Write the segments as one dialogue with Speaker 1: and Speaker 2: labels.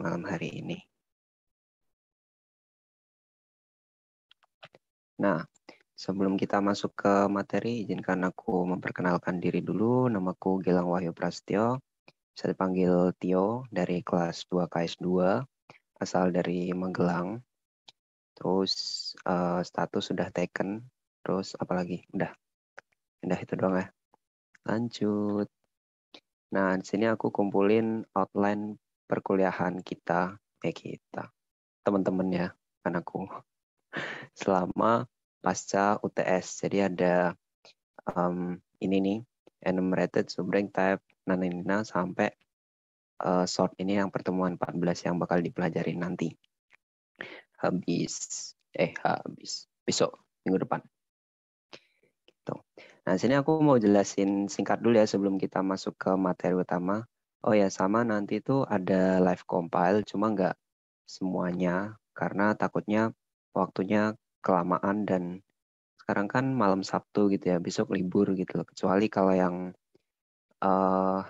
Speaker 1: malam hari ini.
Speaker 2: Nah, sebelum kita masuk ke materi, izinkan aku memperkenalkan diri dulu. Namaku Gilang Wahyu Prasetyo, bisa dipanggil Tio dari kelas 2 KS 2, asal dari Magelang. Terus uh, status sudah taken, terus apalagi? Udah. Udah itu doang ya. Lanjut. Nah, di sini aku kumpulin outline perkuliahan kita ya kita teman-teman ya anakku selama pasca UTS jadi ada um, ini nih enumerated subring type nanina sampai uh, short ini yang pertemuan 14 yang bakal dipelajari nanti habis eh habis besok minggu depan gitu nah sini aku mau jelasin singkat dulu ya sebelum kita masuk ke materi utama Oh ya, sama nanti itu ada live compile, cuma nggak semuanya karena takutnya waktunya kelamaan dan sekarang kan malam Sabtu gitu ya, besok libur gitu. Kecuali kalau yang uh,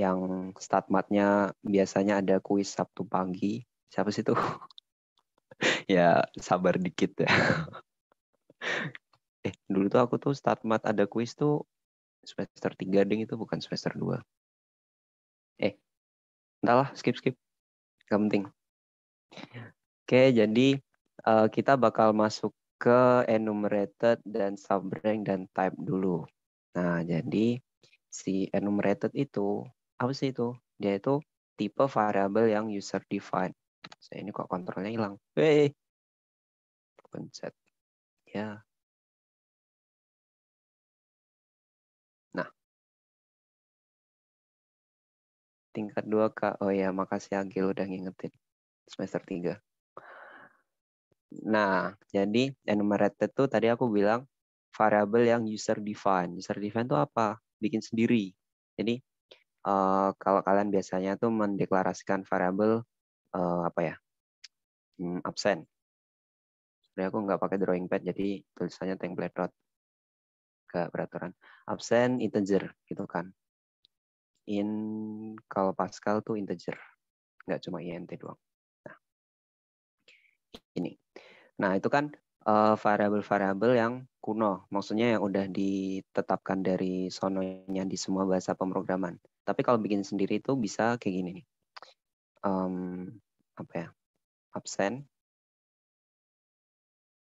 Speaker 2: yang statmatnya biasanya ada kuis Sabtu pagi. Siapa sih tuh? ya sabar dikit ya. eh dulu tuh aku tuh statmat ada kuis tuh semester tiga ding itu bukan semester dua eh entahlah skip skip gak penting oke jadi uh, kita bakal masuk ke enumerated dan subrank dan type dulu nah jadi si enumerated itu apa sih itu dia itu tipe variabel yang user defined saya ini kok kontrolnya hilang Weh,
Speaker 1: pencet ya tingkat 2 Kak. Oh ya,
Speaker 2: makasih Agil udah ngingetin. Semester 3. Nah, jadi enumerated itu tadi aku bilang variabel yang user defined. User defined itu apa? Bikin sendiri. Jadi uh, kalau kalian biasanya tuh mendeklarasikan variabel uh, eh, apa ya? Hmm, absen. Sebenarnya aku nggak pakai drawing pad, jadi tulisannya template dot ke peraturan absen integer gitu kan in kalau Pascal tuh integer, nggak cuma int doang. Nah, ini. Nah itu kan eh, variabel-variabel uh, variable -variable yang kuno, maksudnya yang udah ditetapkan dari sononya di semua bahasa pemrograman. Tapi kalau bikin sendiri itu bisa kayak gini nih. Um, apa ya? Absen,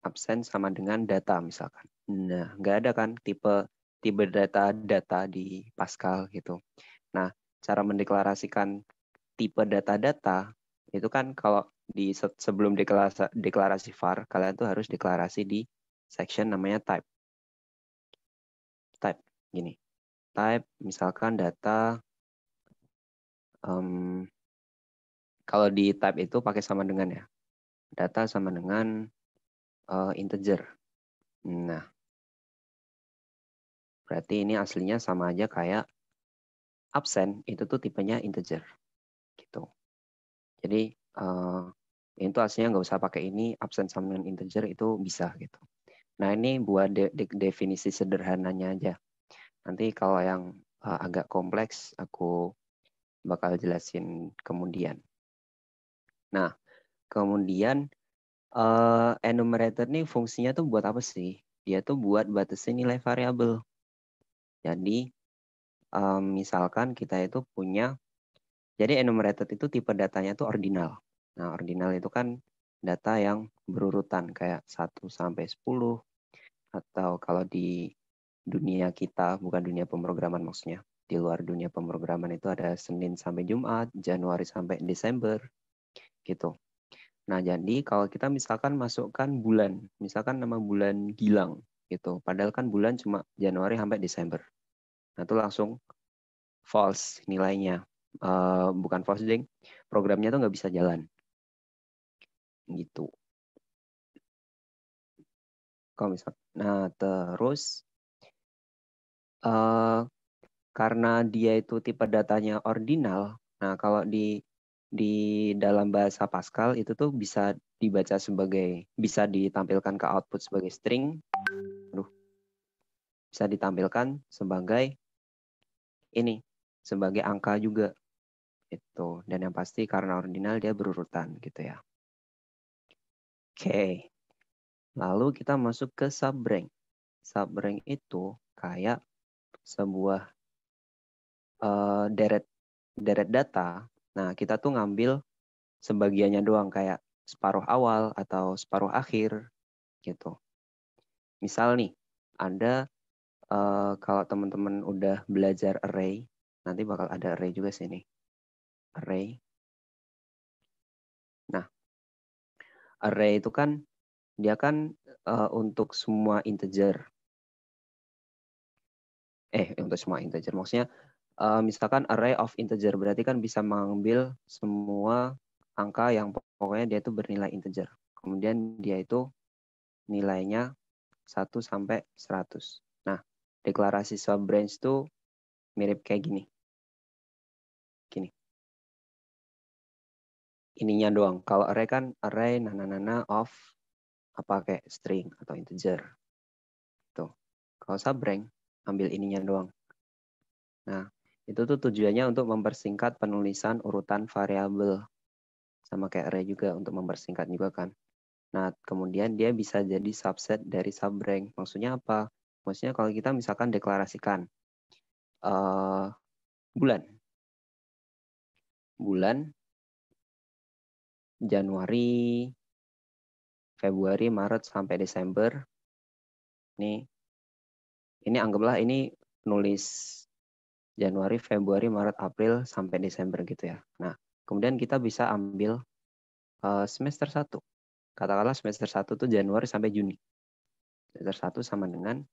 Speaker 2: absen sama dengan data misalkan. Nah, nggak ada kan tipe tipe data data di Pascal gitu cara mendeklarasikan tipe data-data itu kan kalau di sebelum deklarasi, deklarasi var kalian tuh harus deklarasi di section namanya type. Type gini. Type misalkan data um, kalau di type itu pakai sama dengan ya. Data sama dengan uh, integer. Nah, berarti ini aslinya sama aja kayak absen itu tuh tipenya integer gitu. Jadi uh, itu aslinya nggak usah pakai ini absen sama dengan integer itu bisa gitu. Nah ini buat de de definisi sederhananya aja. Nanti kalau yang uh, agak kompleks aku bakal jelasin kemudian. Nah kemudian uh, enumerator nih fungsinya tuh buat apa sih? Dia tuh buat batasi nilai variabel. Jadi um, misalkan kita itu punya jadi enumerated itu tipe datanya itu ordinal. Nah, ordinal itu kan data yang berurutan kayak 1 sampai 10 atau kalau di dunia kita bukan dunia pemrograman maksudnya. Di luar dunia pemrograman itu ada Senin sampai Jumat, Januari sampai Desember gitu. Nah, jadi kalau kita misalkan masukkan bulan, misalkan nama bulan Gilang gitu. Padahal kan bulan cuma Januari sampai Desember. Nah, itu langsung false nilainya. Uh, bukan false ding, programnya itu nggak bisa jalan. Gitu. Kalau misal, nah terus uh, karena dia itu tipe datanya ordinal. Nah, kalau di di dalam bahasa Pascal itu tuh bisa dibaca sebagai bisa ditampilkan ke output sebagai string. Aduh. Bisa ditampilkan sebagai ini sebagai angka juga itu dan yang pasti karena ordinal dia berurutan gitu ya oke okay. lalu kita masuk ke subrank subrank itu kayak sebuah uh, deret deret data nah kita tuh ngambil sebagiannya doang kayak separuh awal atau separuh akhir gitu misal nih Anda uh, kalau teman-teman udah belajar array, nanti bakal ada array juga sini. Array. Nah, array itu kan dia kan uh, untuk semua integer. Eh, untuk semua integer. Maksudnya uh, misalkan array of integer berarti kan bisa mengambil semua angka yang pokoknya dia itu bernilai integer. Kemudian dia itu nilainya 1 sampai 100 deklarasi sub branch tuh mirip kayak gini. Gini. Ininya doang. Kalau array kan array nananana of apa kayak string atau integer. Tuh. Kalau sub branch ambil ininya doang. Nah, itu tuh tujuannya untuk mempersingkat penulisan urutan variabel. Sama kayak array juga untuk mempersingkat juga kan. Nah, kemudian dia bisa jadi subset dari subrank. Maksudnya apa? Maksudnya kalau kita misalkan deklarasikan uh, bulan, bulan
Speaker 1: Januari, Februari, Maret sampai
Speaker 2: Desember. Ini ini anggaplah ini nulis Januari, Februari, Maret, April sampai Desember gitu ya. Nah, kemudian kita bisa ambil uh, semester 1. Katakanlah semester 1 itu Januari sampai Juni. Semester 1 sama dengan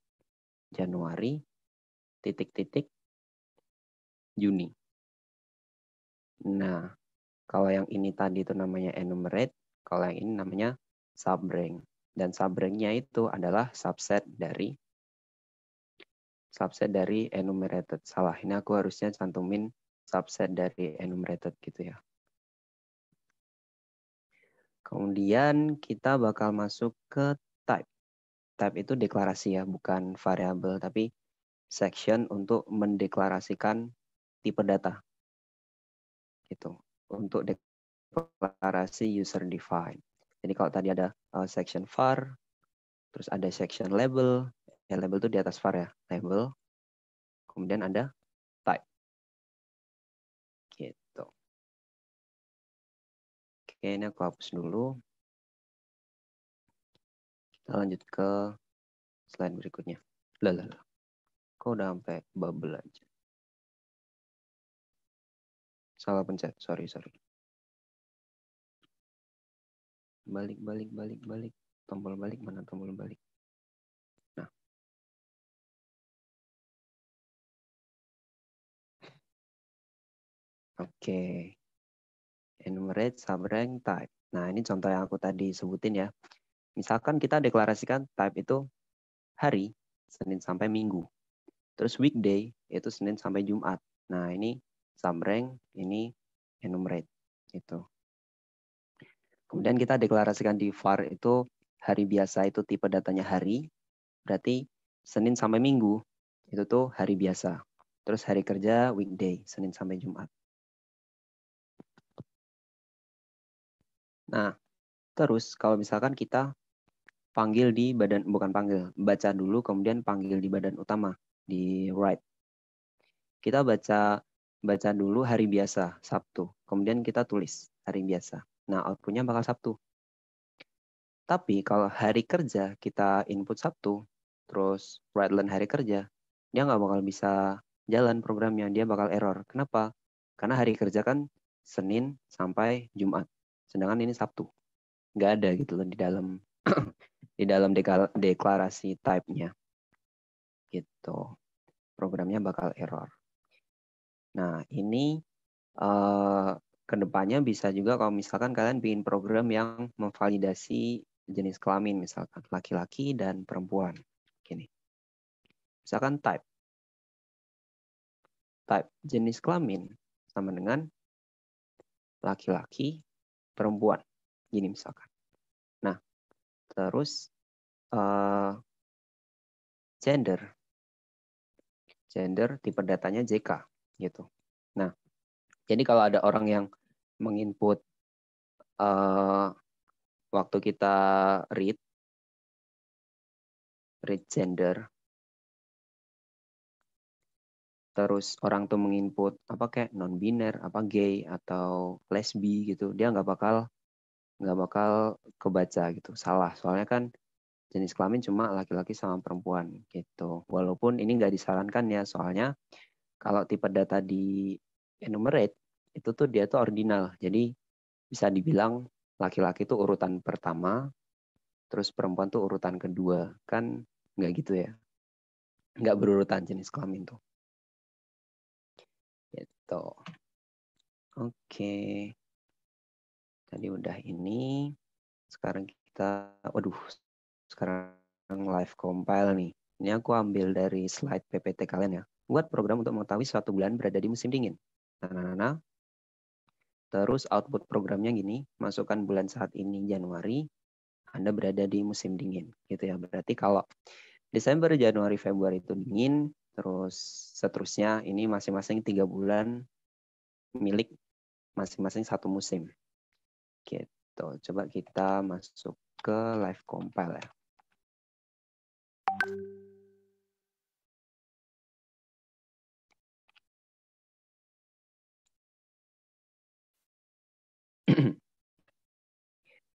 Speaker 2: Januari titik-titik Juni. Nah, kalau yang ini tadi itu namanya enumerate, kalau yang ini namanya subrank. Dan subranknya itu adalah subset dari subset dari enumerated. Salah, ini aku harusnya cantumin subset dari enumerated gitu ya. Kemudian kita bakal masuk ke type itu deklarasi ya, bukan variabel, tapi section untuk mendeklarasikan tipe data. Gitu. Untuk deklarasi user define. Jadi kalau tadi ada uh, section var, terus ada section label, ya label itu di atas var ya, label.
Speaker 1: Kemudian ada type. Gitu. Oke, ini aku hapus dulu. Kita lanjut ke slide berikutnya. Lah, lah, lah. Kok udah sampai bubble aja? Salah pencet, sorry, sorry. Balik, balik, balik, balik. Tombol balik, mana tombol balik? Nah.
Speaker 2: Oke. Okay. Enumerate subrank type. Nah, ini contoh yang aku tadi sebutin ya. Misalkan kita deklarasikan type itu hari, Senin sampai Minggu. Terus weekday, itu Senin sampai Jumat. Nah, ini samreng, ini enumerate. Itu. Kemudian kita deklarasikan di var itu hari biasa itu tipe datanya hari, berarti Senin sampai Minggu itu tuh hari biasa. Terus hari kerja weekday, Senin sampai Jumat. Nah, terus kalau misalkan kita panggil di badan bukan panggil, baca dulu kemudian panggil di badan utama di write. Kita baca baca dulu hari biasa Sabtu, kemudian kita tulis hari biasa. Nah, outputnya bakal Sabtu. Tapi kalau hari kerja kita input Sabtu, terus write learn hari kerja, dia nggak bakal bisa jalan programnya, dia bakal error. Kenapa? Karena hari kerja kan Senin sampai Jumat, sedangkan ini Sabtu. Nggak ada gitu loh di dalam di dalam deklarasi type-nya. Gitu. Programnya bakal error. Nah, ini uh, eh, kedepannya bisa juga kalau misalkan kalian bikin program yang memvalidasi jenis kelamin, misalkan laki-laki dan perempuan. Gini. Misalkan type. Type jenis kelamin sama dengan laki-laki, perempuan. Gini misalkan. Terus uh, gender. Gender tipe datanya JK gitu. Nah, jadi kalau ada orang yang menginput uh, waktu kita read
Speaker 1: read gender
Speaker 2: terus orang tuh menginput apa kayak non biner apa gay atau lesbi gitu dia nggak bakal nggak bakal kebaca gitu salah soalnya kan jenis kelamin cuma laki-laki sama perempuan gitu walaupun ini nggak disarankan ya soalnya kalau tipe data di enumerate itu tuh dia tuh ordinal jadi bisa dibilang laki-laki tuh urutan pertama terus perempuan tuh urutan kedua kan nggak gitu ya nggak berurutan jenis kelamin tuh
Speaker 1: gitu oke okay.
Speaker 2: Tadi udah ini. Sekarang kita, waduh, sekarang live compile nih. Ini aku ambil dari slide PPT kalian ya. Buat program untuk mengetahui suatu bulan berada di musim dingin. Nah, nah, nah, nah. Terus output programnya gini, masukkan bulan saat ini Januari, Anda berada di musim dingin. Gitu ya. Berarti kalau Desember, Januari, Februari itu dingin, terus seterusnya ini masing-masing tiga bulan milik masing-masing satu musim. Gitu. Coba kita masuk ke live compile ya.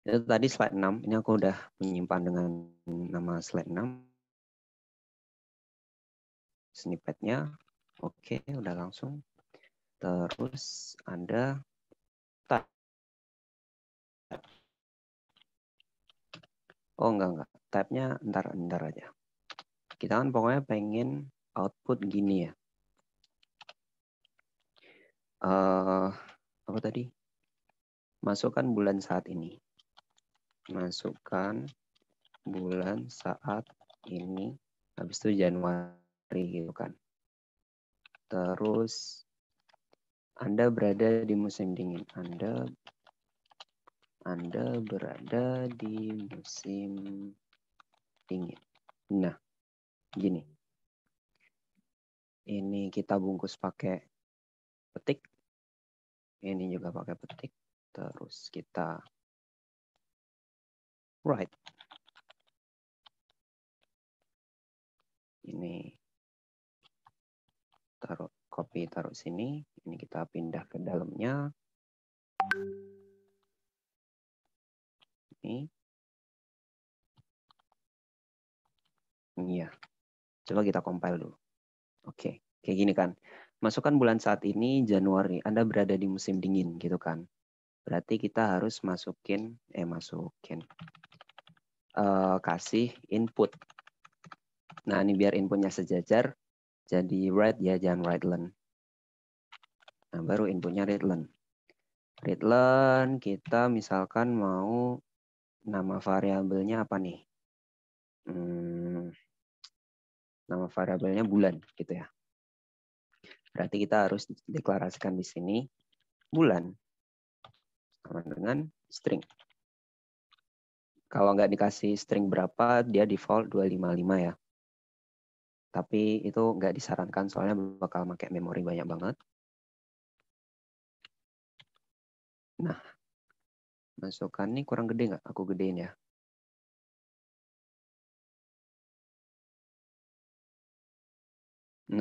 Speaker 1: Itu tadi slide 6, ini aku udah menyimpan dengan nama slide 6. Snippetnya, oke, udah langsung. Terus ada
Speaker 2: Oh enggak enggak, type-nya ntar ntar aja. Kita kan pokoknya pengen output gini ya. Uh, apa tadi? Masukkan bulan saat ini. Masukkan bulan saat ini. Habis itu Januari gitu kan. Terus Anda berada di musim dingin. Anda anda berada di musim dingin. Nah, gini. Ini
Speaker 1: kita bungkus pakai petik. Ini juga pakai petik. Terus kita write. Ini taruh kopi taruh sini. Ini kita pindah ke dalamnya ini.
Speaker 2: Iya. Coba kita compile dulu. Oke, kayak gini kan. Masukkan bulan saat ini Januari. Anda berada di musim dingin gitu kan. Berarti kita harus masukin eh masukin uh, kasih input. Nah, ini biar inputnya sejajar. Jadi red ya, jangan redland. Nah, baru inputnya redland. Redland kita misalkan mau nama variabelnya apa nih? Hmm, nama variabelnya bulan gitu ya. Berarti kita harus deklarasikan di sini bulan sama dengan string. Kalau nggak dikasih string berapa, dia default 255 ya. Tapi itu nggak disarankan soalnya
Speaker 1: bakal pakai memori banyak banget. Nah, Masukkan nih kurang gede nggak? Aku gedein ya.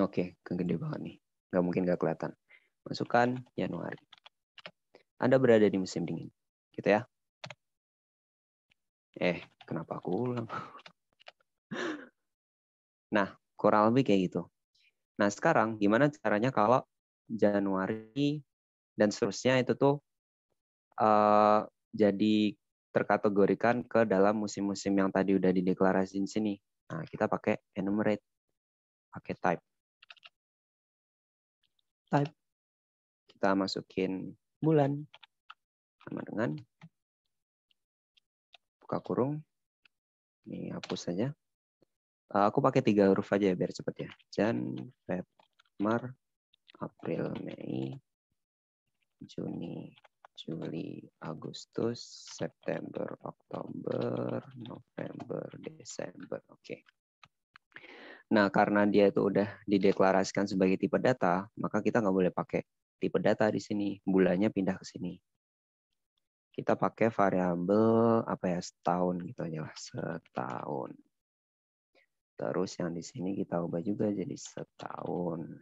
Speaker 1: Oke, okay, gede
Speaker 2: banget nih. Nggak mungkin nggak kelihatan. Masukkan Januari. Anda berada di musim dingin. Gitu ya. Eh, kenapa aku ulang? nah, kurang lebih kayak gitu. Nah, sekarang gimana caranya kalau Januari dan seterusnya itu tuh uh, jadi terkategorikan ke dalam musim-musim yang tadi udah dideklarasiin sini. Nah, kita pakai enumerate, pakai type.
Speaker 1: Type. Kita masukin bulan sama dengan buka kurung. Ini
Speaker 2: hapus saja. Eh, aku pakai tiga huruf aja ya, biar cepat ya. Jan, Feb, Mar, April, Mei, Juni, Juli, Agustus, September, Oktober, November, Desember. Oke. Okay. Nah, karena dia itu udah dideklarasikan sebagai tipe data, maka kita nggak boleh pakai tipe data di sini. Bulannya pindah ke sini. Kita pakai variabel apa ya setahun gitu aja lah setahun. Terus yang di sini kita ubah juga jadi setahun.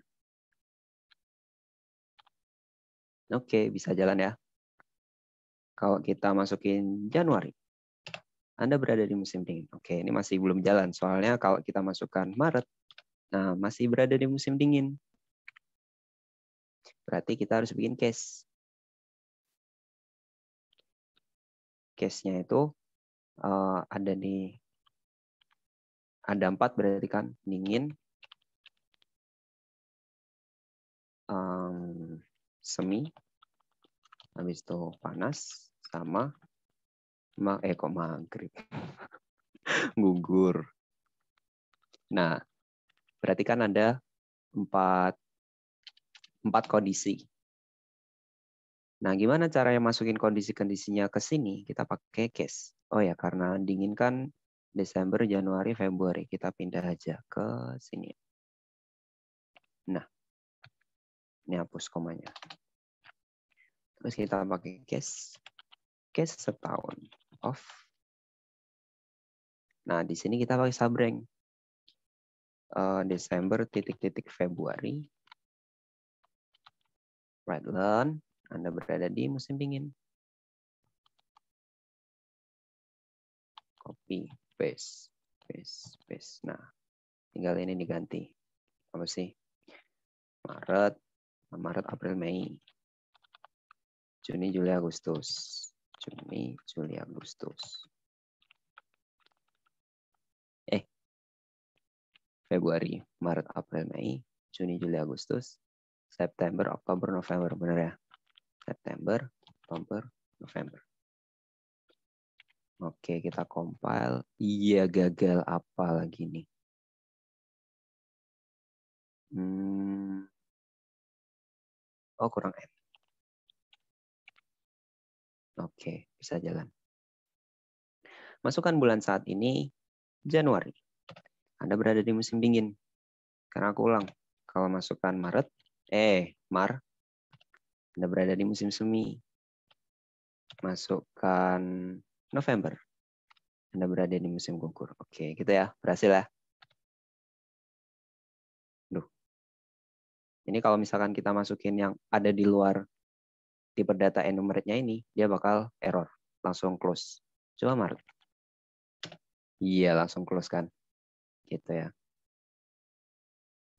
Speaker 1: Oke, bisa jalan ya.
Speaker 2: Kalau kita masukin Januari, Anda berada di musim dingin. Oke, ini masih belum jalan. Soalnya kalau kita masukkan Maret, nah masih berada di musim dingin. Berarti kita harus bikin case.
Speaker 1: Case-nya itu eh, ada di ada empat berarti kan dingin,
Speaker 2: semi, habis itu panas sama ma eh kok maghrib gugur nah berarti kan ada empat empat kondisi nah gimana cara yang masukin kondisi-kondisinya ke sini kita pakai case oh ya karena dingin kan Desember Januari Februari kita pindah aja ke sini nah ini hapus komanya Terus kita pakai case. Case setahun. off Nah, di sini kita pakai subrank Uh, eh, Desember titik-titik Februari. right learn Anda berada di musim dingin.
Speaker 1: Copy. Paste.
Speaker 2: Paste. Paste. Nah, tinggal ini diganti. Apa sih? Maret. Maret, April, Mei. Juni, Juli, Agustus.
Speaker 1: Juni, Juli, Agustus.
Speaker 3: Eh,
Speaker 2: Februari, Maret, April, Mei, Juni, Juli, Agustus, September, Oktober, November, benar ya? September, Oktober, November. Oke, kita compile. Iya,
Speaker 1: gagal apa lagi nih? Hmm. Oh, kurang N.
Speaker 2: Oke, bisa jalan. Masukkan bulan saat ini Januari. Anda berada di musim dingin. Karena aku ulang, kalau masukkan Maret, eh, Mar, Anda berada di musim semi. Masukkan November, Anda berada di musim gugur. Oke, gitu ya. Berhasil ya. Duh. Ini kalau misalkan kita masukin yang ada di luar tipe data enumerate-nya ini, dia bakal error. Langsung close. Coba Mark. Iya, langsung close kan. Gitu ya.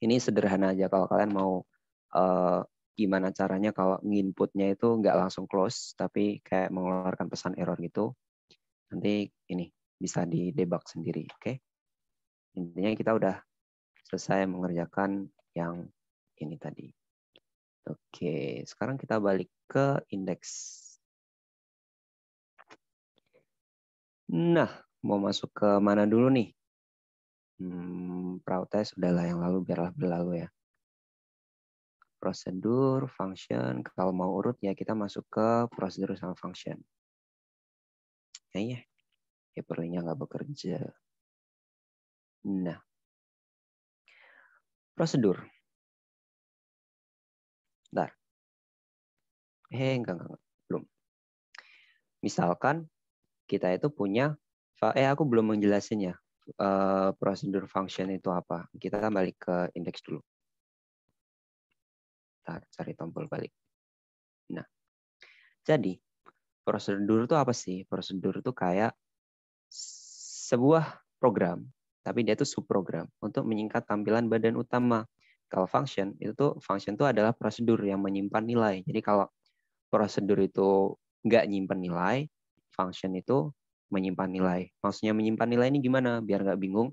Speaker 2: Ini sederhana aja kalau kalian mau uh, gimana caranya kalau nginputnya itu nggak langsung close, tapi kayak mengeluarkan pesan error gitu. Nanti ini bisa di debug sendiri, oke? Okay? Intinya kita udah selesai mengerjakan yang ini tadi. Oke, sekarang kita balik ke indeks. Nah, mau masuk ke mana dulu nih? Hmm, Prautest udahlah yang lalu biarlah berlalu ya. Prosedur, function, kalau mau urut ya kita masuk ke prosedur sama function. Kayaknya nah, ya, perlunya nggak bekerja.
Speaker 1: Nah, prosedur.
Speaker 2: Bentar. Eh, enggak, enggak, enggak. Belum. Misalkan kita itu punya, eh aku belum menjelasin ya, eh, prosedur function itu apa. Kita balik ke indeks dulu. Bentar, cari tombol balik. Nah, jadi prosedur itu apa sih? Prosedur itu kayak sebuah program, tapi dia itu subprogram untuk menyingkat tampilan badan utama. Kalau function itu tuh function itu adalah prosedur yang menyimpan nilai. Jadi kalau prosedur itu nggak nyimpan nilai, function itu menyimpan nilai. Maksudnya menyimpan nilai ini gimana? Biar nggak bingung.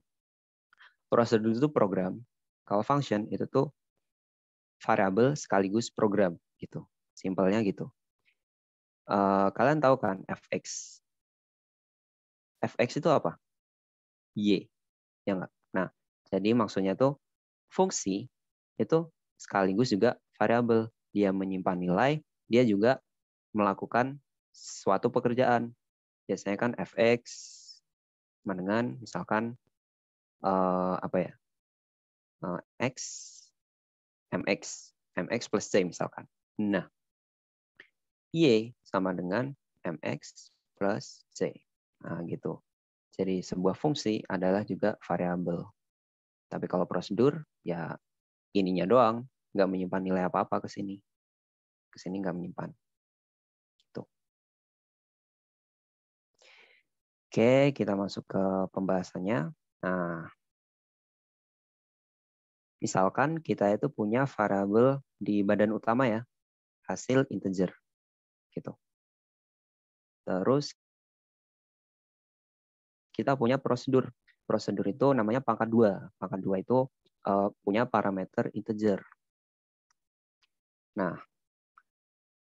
Speaker 2: Prosedur itu program. Kalau function itu tuh variabel sekaligus program gitu. Simpelnya gitu. Eh, kalian tahu kan fx? fx itu apa? y, ya nggak? Nah, jadi maksudnya tuh fungsi itu sekaligus juga variabel. Dia menyimpan nilai, dia juga melakukan suatu pekerjaan. Biasanya kan fx sama dengan misalkan
Speaker 1: uh, apa ya? Uh, x
Speaker 2: mx mx plus c misalkan. Nah, y sama dengan mx plus c. Nah, gitu. Jadi sebuah fungsi adalah juga variabel. Tapi kalau prosedur ya ininya doang, nggak menyimpan nilai apa-apa ke sini. Ke sini nggak menyimpan. Itu.
Speaker 1: Oke, kita masuk ke pembahasannya.
Speaker 2: Nah, misalkan kita itu punya variabel di badan utama ya, hasil integer. Gitu. Terus kita punya prosedur. Prosedur itu namanya pangkat dua. Pangkat dua itu uh, punya parameter integer. Nah,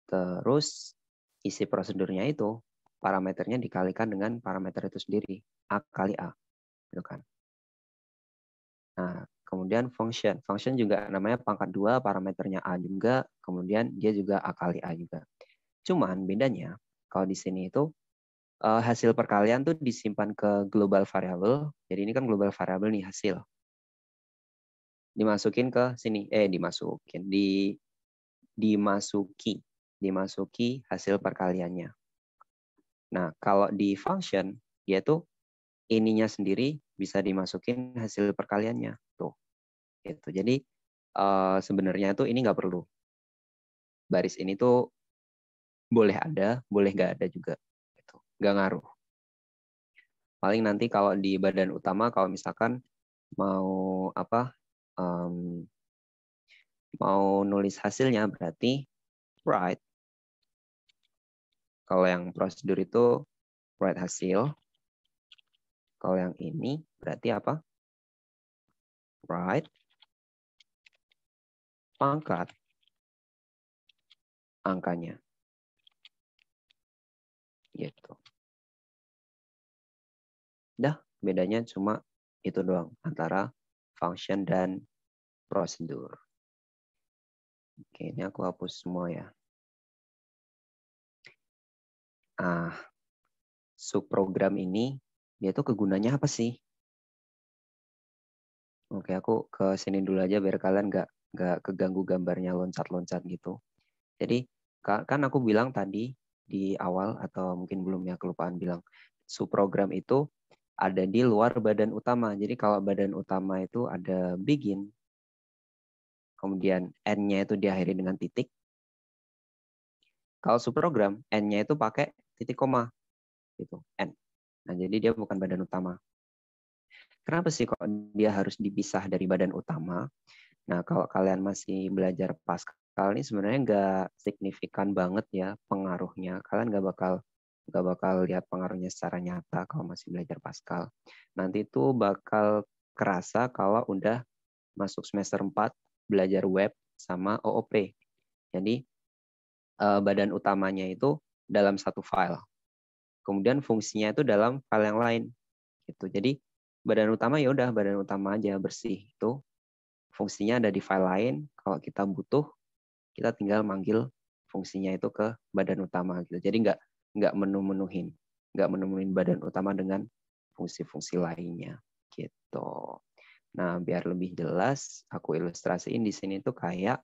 Speaker 2: terus isi prosedurnya itu parameternya dikalikan dengan parameter itu sendiri a kali a, gitu kan? Nah, kemudian function, function juga namanya pangkat dua, parameternya a juga, kemudian dia juga a kali a juga. Cuman bedanya kalau di sini itu eh, hasil perkalian tuh disimpan ke global variable. Jadi ini kan global variable nih hasil dimasukin ke sini eh dimasukin di dimasuki dimasuki hasil perkaliannya. Nah, kalau di function yaitu ininya sendiri bisa dimasukin hasil perkaliannya. Tuh. Gitu. Jadi uh, sebenarnya tuh ini nggak perlu. Baris ini tuh boleh ada, boleh nggak ada juga. itu Nggak ngaruh. Paling nanti kalau di badan utama, kalau misalkan mau apa um, mau nulis hasilnya berarti write. Kalau yang prosedur itu write hasil. Kalau yang ini
Speaker 1: berarti apa? Write pangkat angkanya. Gitu. Dah, bedanya cuma itu doang antara function dan prosedur. Oke, ini aku hapus semua ya.
Speaker 2: Ah, subprogram ini dia tuh kegunanya apa sih? Oke, aku ke sini dulu aja biar kalian nggak nggak keganggu gambarnya loncat-loncat gitu. Jadi kan aku bilang tadi di awal atau mungkin belum ya kelupaan bilang subprogram itu ada di luar badan utama. Jadi kalau badan utama itu ada begin, kemudian n-nya itu diakhiri dengan titik. Kalau subprogram, n-nya itu pakai titik koma, gitu, n. Nah, jadi dia bukan badan utama. Kenapa sih kok dia harus dipisah dari badan utama? Nah, kalau kalian masih belajar Pascal ini sebenarnya nggak signifikan banget ya pengaruhnya. Kalian nggak bakal nggak bakal lihat pengaruhnya secara nyata kalau masih belajar Pascal. Nanti itu bakal kerasa kalau udah masuk semester 4 belajar web sama OOP. Jadi eh, badan utamanya itu dalam satu file. Kemudian fungsinya itu dalam file yang lain. Gitu. Jadi badan utama ya udah badan utama aja bersih itu fungsinya ada di file lain. Kalau kita butuh, kita tinggal manggil fungsinya itu ke badan utama gitu. Jadi nggak nggak menu-menuhin, nggak menemuin badan utama dengan fungsi-fungsi lainnya gitu. Nah, biar lebih jelas, aku ilustrasiin di sini tuh kayak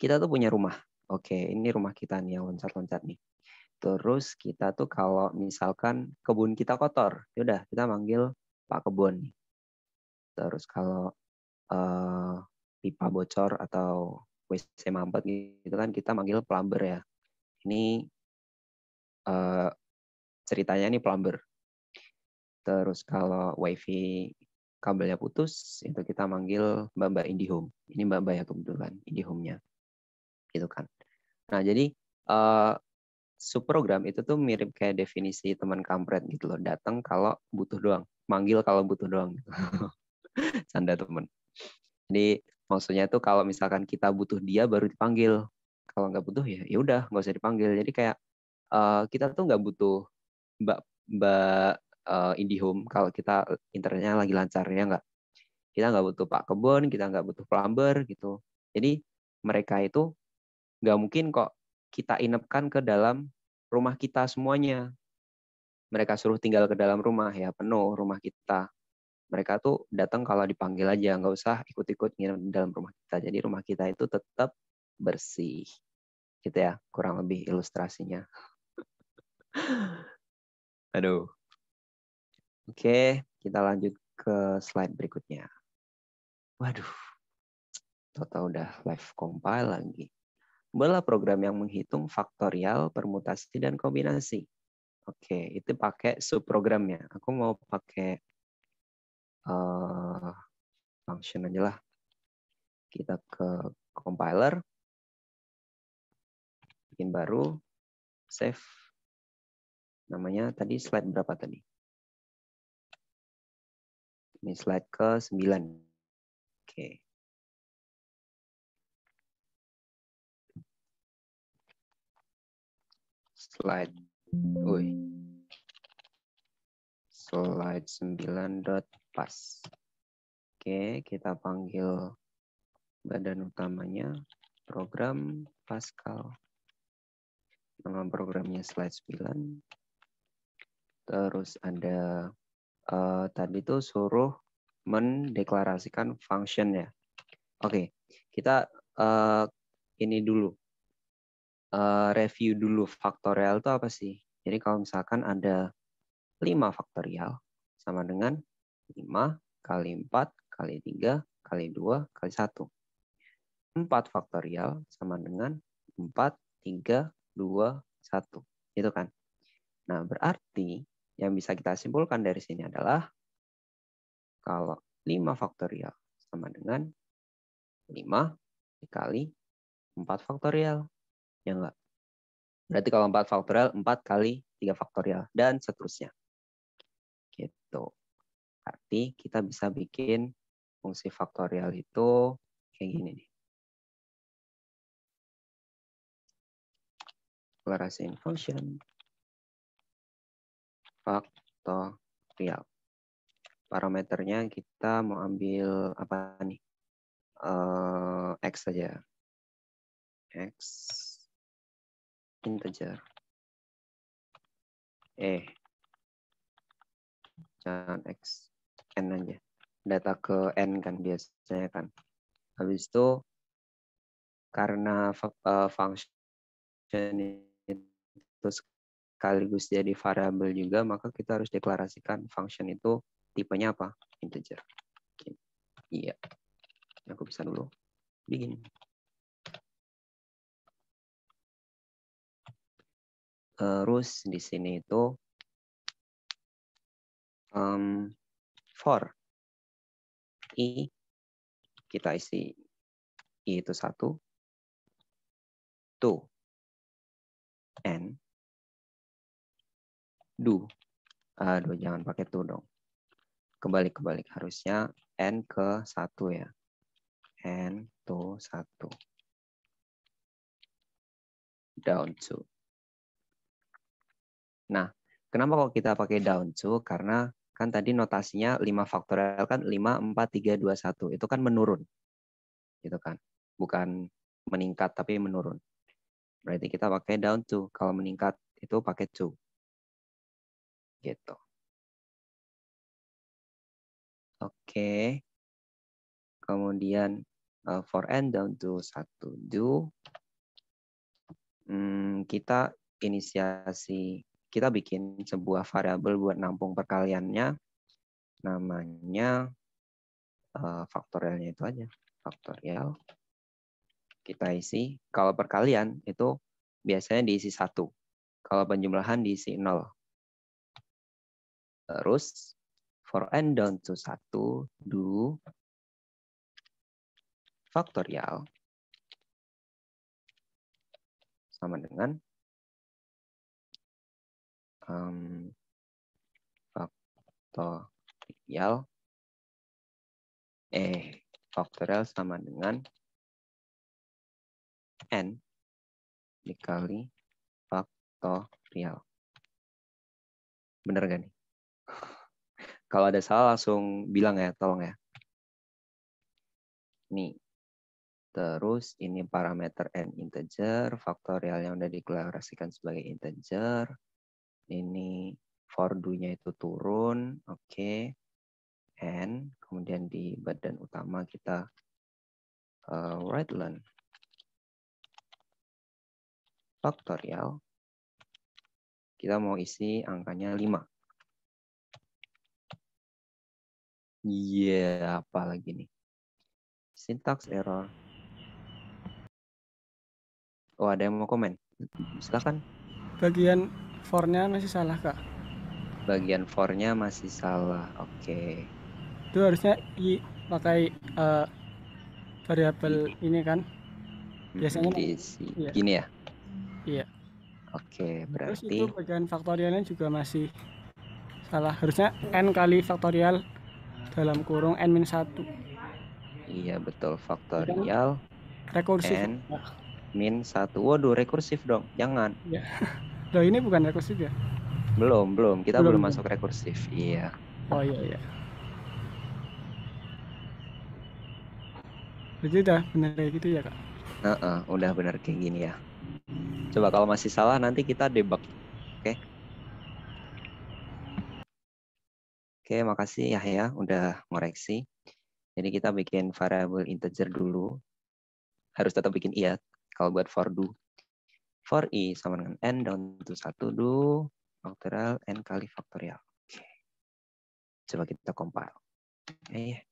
Speaker 2: kita tuh punya rumah. Oke, ini rumah kita nih yang loncat-loncat nih. Terus kita tuh kalau misalkan kebun kita kotor, yaudah kita manggil Pak Kebun nih. Terus kalau uh, pipa bocor atau WC mampet gitu kan kita manggil plumber ya. Ini uh, ceritanya nih plumber. Terus kalau wifi kabelnya putus, itu kita manggil Mbak-Mbak IndiHome. Ini Mbak-Mbak ya kebetulan IndiHome-nya. Gitu kan. Nah, jadi uh, subprogram itu tuh mirip kayak definisi teman kampret gitu loh. Datang kalau butuh doang. Manggil kalau butuh doang. Gitu. Canda teman. Jadi maksudnya tuh kalau misalkan kita butuh dia baru dipanggil. Kalau nggak butuh ya ya udah nggak usah dipanggil. Jadi kayak uh, kita tuh nggak butuh mbak mbak uh, IndiHome kalau kita eh, internetnya lagi lancar ya nggak kita nggak butuh pak kebun kita nggak butuh plumber gitu jadi mereka itu nggak mungkin kok kita inapkan ke dalam rumah kita semuanya mereka suruh tinggal ke dalam rumah ya penuh rumah kita mereka tuh datang kalau dipanggil aja nggak usah ikut-ikut nginep di dalam rumah kita jadi rumah kita itu tetap bersih gitu ya kurang lebih ilustrasinya aduh Oke, kita lanjut ke slide berikutnya. Waduh, total udah live compile lagi. Bola program yang menghitung faktorial, permutasi, dan kombinasi. Oke, itu pakai subprogramnya. Aku mau pakai uh, function aja lah. Kita
Speaker 1: ke compiler. Bikin baru. Save. Namanya tadi slide berapa tadi? Ini slide ke 9. Oke. Okay.
Speaker 2: Slide. Uy. Slide 9 pas. Oke, kita panggil badan utamanya program Pascal. Nama programnya slide 9. Terus ada uh, tadi tuh suruh mendeklarasikan function ya. Oke, okay, kita uh, ini dulu uh, review dulu faktorial itu apa sih. Jadi kalau misalkan ada 5 faktorial sama dengan 5 kali 4 kali 3 kali 2 kali 1. 4 faktorial sama dengan 4, 3, 2, 1. Gitu kan. Nah, berarti yang bisa kita simpulkan dari sini adalah kalau 5 faktorial sama dengan 5 dikali 4 faktorial. Ya enggak? Berarti kalau 4 faktorial, 4 kali 3 faktorial, dan seterusnya. Gitu. Berarti kita bisa bikin fungsi faktorial itu kayak gini nih.
Speaker 1: Declaration function
Speaker 2: faktorial. Ya, parameternya kita mau ambil apa nih? Uh,
Speaker 1: X saja. X integer. Eh, jangan X,
Speaker 2: N aja. Data ke N kan biasanya kan. Habis itu, karena eh, function itu sekaligus jadi variabel juga, maka kita harus deklarasikan function itu tipenya apa? Integer. Iya. Aku bisa dulu.
Speaker 3: Begini.
Speaker 1: Terus di sini itu um, for i kita isi i itu satu, two n
Speaker 2: do. Aduh, jangan pakai to dong. Kebalik-kebalik. Harusnya n ke 1 ya. n to 1. Down to. Nah, kenapa kalau kita pakai down to? Karena kan tadi notasinya 5 faktorial kan 5, 4, 3, 2, 1. Itu kan menurun. Gitu kan. Bukan meningkat tapi menurun. Berarti kita pakai down to. Kalau meningkat
Speaker 1: itu pakai to gitu.
Speaker 2: Oke. Kemudian uh, for n down to satu do hmm, kita inisiasi kita bikin sebuah variabel buat nampung perkaliannya namanya uh, faktorialnya itu aja faktorial kita isi kalau perkalian itu biasanya diisi satu kalau penjumlahan diisi nol Terus for n down to 1 do faktorial
Speaker 1: sama dengan um, faktorial eh faktorial sama dengan n dikali faktorial. Benar gak nih? Kalau ada
Speaker 2: salah langsung bilang ya, tolong ya. Nih. Terus ini parameter n integer, faktorial yang udah dikelarasikan sebagai integer. Ini for do-nya itu turun, oke. Okay. N, kemudian di badan utama kita uh, eh,
Speaker 1: Redland faktorial. Kita mau isi angkanya 5.
Speaker 2: Iya, yeah, apa lagi nih? Syntax error. Oh, ada yang mau komen? Silahkan.
Speaker 4: Bagian for-nya masih salah, Kak.
Speaker 2: Bagian for-nya masih salah. Oke.
Speaker 4: Okay. Itu harusnya i pakai uh, variabel ini kan.
Speaker 2: Hmm, Biasanya Diisi. Kan- ya. gini ya. Iya. Oke, okay, berarti Terus itu
Speaker 4: bagian faktorialnya juga masih salah. Harusnya n kali faktorial dalam kurung n 1 satu
Speaker 2: iya betul iya. faktorial
Speaker 4: rekursif n
Speaker 2: min satu waduh rekursif dong jangan
Speaker 4: ya. Loh ini bukan rekursif ya?
Speaker 2: Belum, belum. Kita belum, belum masuk rekursif. Iya.
Speaker 4: Oh iya iya. Jadi udah benar kayak gitu ya, Kak?
Speaker 2: Uh -uh, udah benar kayak gini ya. Coba kalau masih salah nanti kita debug Oke, makasih ya ya udah ngoreksi. Jadi kita bikin variable integer dulu. Harus tetap bikin iya kalau buat for do. For i sama dengan n down to 1 do faktorial n kali faktorial. Oke. Coba kita
Speaker 1: compile. Oke. Ya.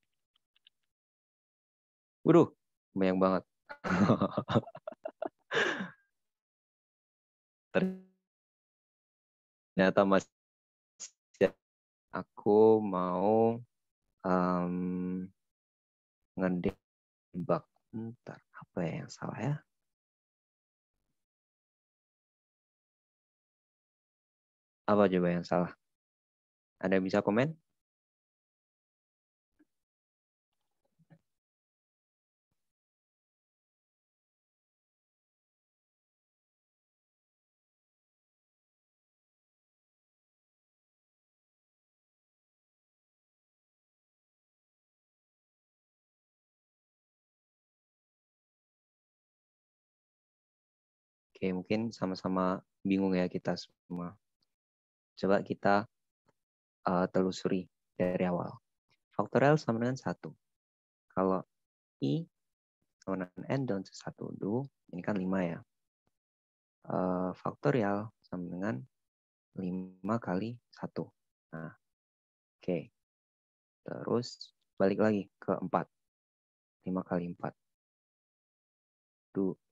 Speaker 1: Waduh, banyak banget. Ternyata masih aku mau um, ngedebak ntar apa ya yang salah ya apa coba yang salah ada yang bisa komen Oke, mungkin sama-sama bingung ya
Speaker 2: kita semua. Coba kita uh, telusuri dari awal. Faktorial sama dengan 1. Kalau I sama dengan N down to 1, do, ini kan 5 ya. Uh, eh, faktorial sama dengan 5 kali 1. Nah, oke. Okay. Terus balik lagi ke 4. 5 kali 4.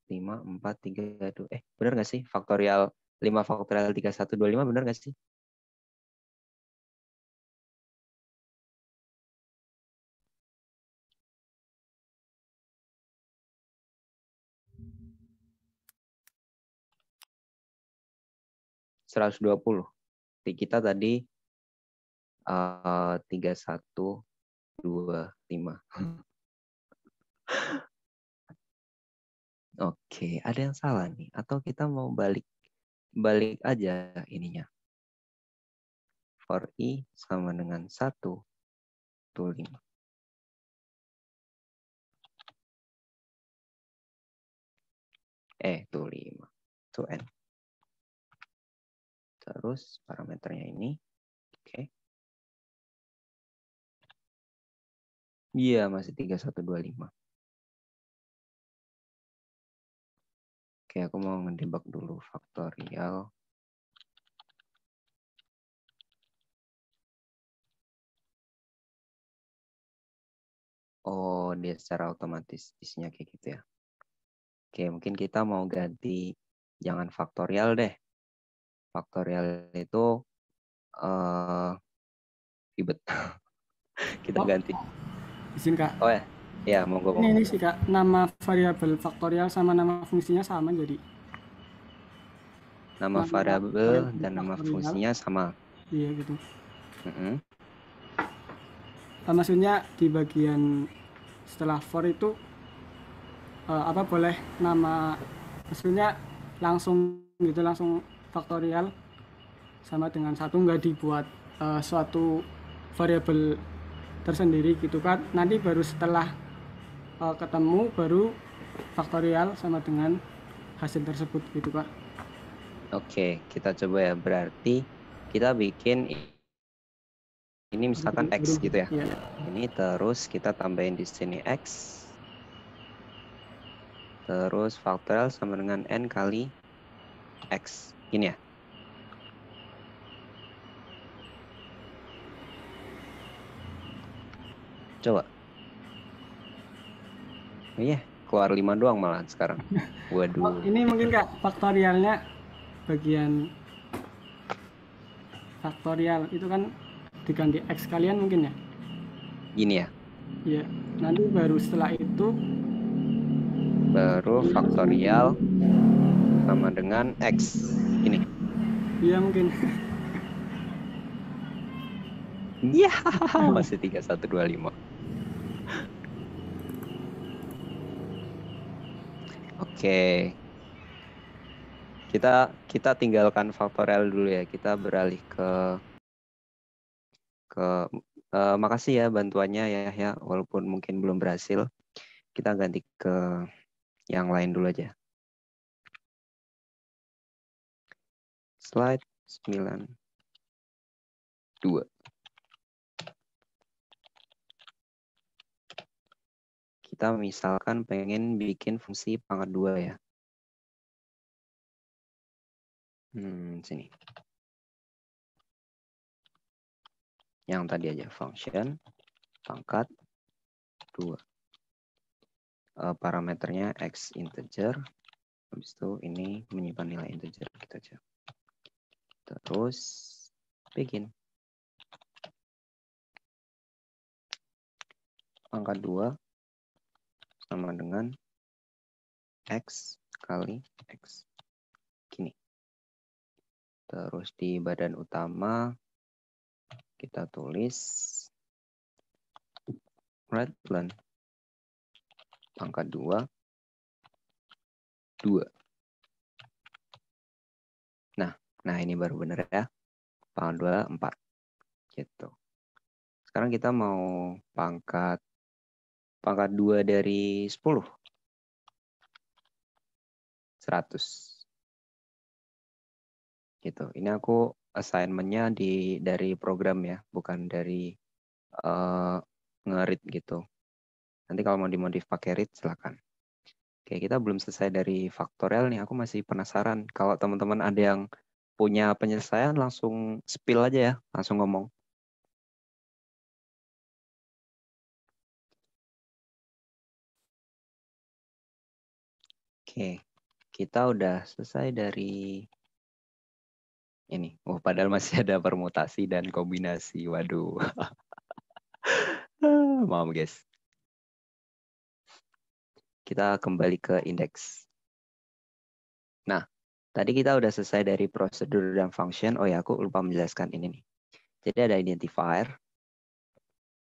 Speaker 2: 5, 4, 3, 2. Eh, benar nggak sih? Faktorial 5
Speaker 1: faktorial 3, 1, 2, 5 benar nggak sih?
Speaker 2: Seratus dua puluh. Kita tadi eh, tiga satu dua lima. Oke, ada yang salah nih atau kita mau balik balik aja ininya. For i sama dengan 1
Speaker 1: tuh 5. Eh, tuh 5. Tuh n. Terus parameternya ini. Oke. Iya, masih 3125. Oke, aku mau ngedebug dulu faktorial. Oh, dia secara otomatis isinya kayak gitu ya.
Speaker 2: Oke, mungkin kita mau ganti jangan faktorial deh. Faktorial itu uh, ribet. kita oh, ganti. Izin Kak. Oh ya. Ya, monggo monggo. Ini,
Speaker 4: sih Kak, nama variabel faktorial sama nama fungsinya sama jadi.
Speaker 2: Nama, variabel
Speaker 4: dan nama fungsinya sama. Iya gitu. Mm -hmm. maksudnya di bagian setelah for itu uh, apa boleh nama maksudnya langsung gitu langsung faktorial sama dengan satu nggak dibuat uh, suatu variabel tersendiri gitu kan nanti baru setelah uh, ketemu baru faktorial sama dengan hasil tersebut gitu Pak.
Speaker 2: Oke, kita coba ya. Berarti kita bikin ini misalkan x gitu ya. ya. Ini terus kita tambahin di sini x. Terus faktorial sama dengan n kali x. ini ya. Coba. Iya, keluar lima doang malah sekarang. Waduh.
Speaker 4: Oh, ini mungkin Kak faktorialnya bagian faktorial itu kan diganti X kalian mungkin ya? Gini ya? Iya. Nanti baru setelah itu
Speaker 2: baru faktorial sama dengan X ini. Iya mungkin. Iya, masih tiga satu dua lima. Oke. Kita kita tinggalkan faktorial dulu ya. Kita beralih ke ke uh, makasih ya bantuannya ya ya walaupun mungkin belum berhasil. Kita ganti ke yang lain dulu aja. Slide 9 2 kita misalkan pengen bikin
Speaker 1: fungsi pangkat dua ya. Hmm, sini. Yang tadi aja, function
Speaker 2: pangkat dua, Uh, parameternya x integer, habis itu ini menyimpan nilai integer kita aja. Terus bikin.
Speaker 1: Pangkat 2 sama dengan X kali X. Gini.
Speaker 2: Terus di badan utama kita tulis red plan pangkat 2
Speaker 1: 2. Nah,
Speaker 2: nah ini baru benar ya. Pangkat 2 4. Gitu. Sekarang kita mau pangkat Pangkat 2 dari 10. 100. Gitu. Ini aku assignmentnya di dari program ya, bukan dari uh, eh, ngerit gitu. Nanti kalau mau dimodif pakai read silakan. Oke, kita belum selesai dari faktorial nih. Aku masih penasaran kalau teman-teman ada yang punya penyelesaian langsung spill aja ya, langsung ngomong. Oke, kita udah selesai dari ini. Oh, padahal masih ada permutasi dan kombinasi. Waduh. Maaf guys. Kita kembali ke indeks. Nah, tadi kita udah selesai dari prosedur dan function. Oh ya, aku lupa menjelaskan ini nih. Jadi ada identifier,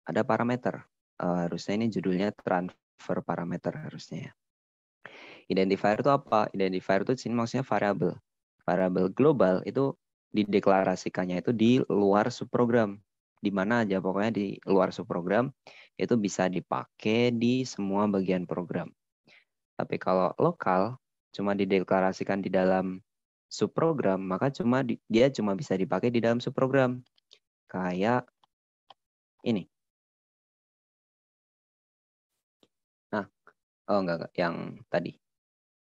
Speaker 2: ada parameter. Uh, harusnya ini judulnya transfer parameter harusnya ya. Identifier itu apa? Identifier itu sini maksudnya variable. Variable global itu dideklarasikannya itu di luar subprogram. Di mana aja pokoknya di luar subprogram itu bisa dipakai di semua bagian program. Tapi kalau lokal cuma dideklarasikan di dalam subprogram, maka cuma di, dia cuma bisa dipakai di dalam subprogram. Kayak ini. Nah, oh enggak, enggak yang tadi.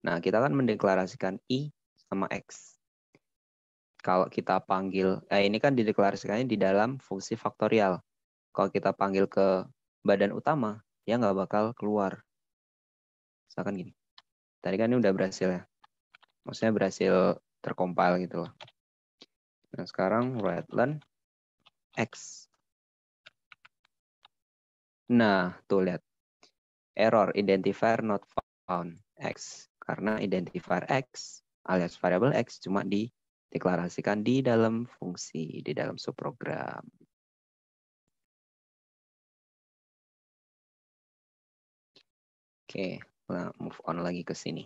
Speaker 2: Nah, kita kan mendeklarasikan I sama X. Kalau kita panggil, eh, ini kan dideklarasikannya di dalam fungsi faktorial. Kalau kita panggil ke badan utama, ya nggak bakal keluar. Misalkan gini. Tadi kan ini udah berhasil ya. Maksudnya berhasil terkompil gitu loh. Nah, sekarang Redland X. Nah, tuh lihat. Error identifier not found X karena identifier X alias variable X cuma dideklarasikan di dalam fungsi, di dalam subprogram.
Speaker 1: Oke, nah move
Speaker 2: on lagi ke sini.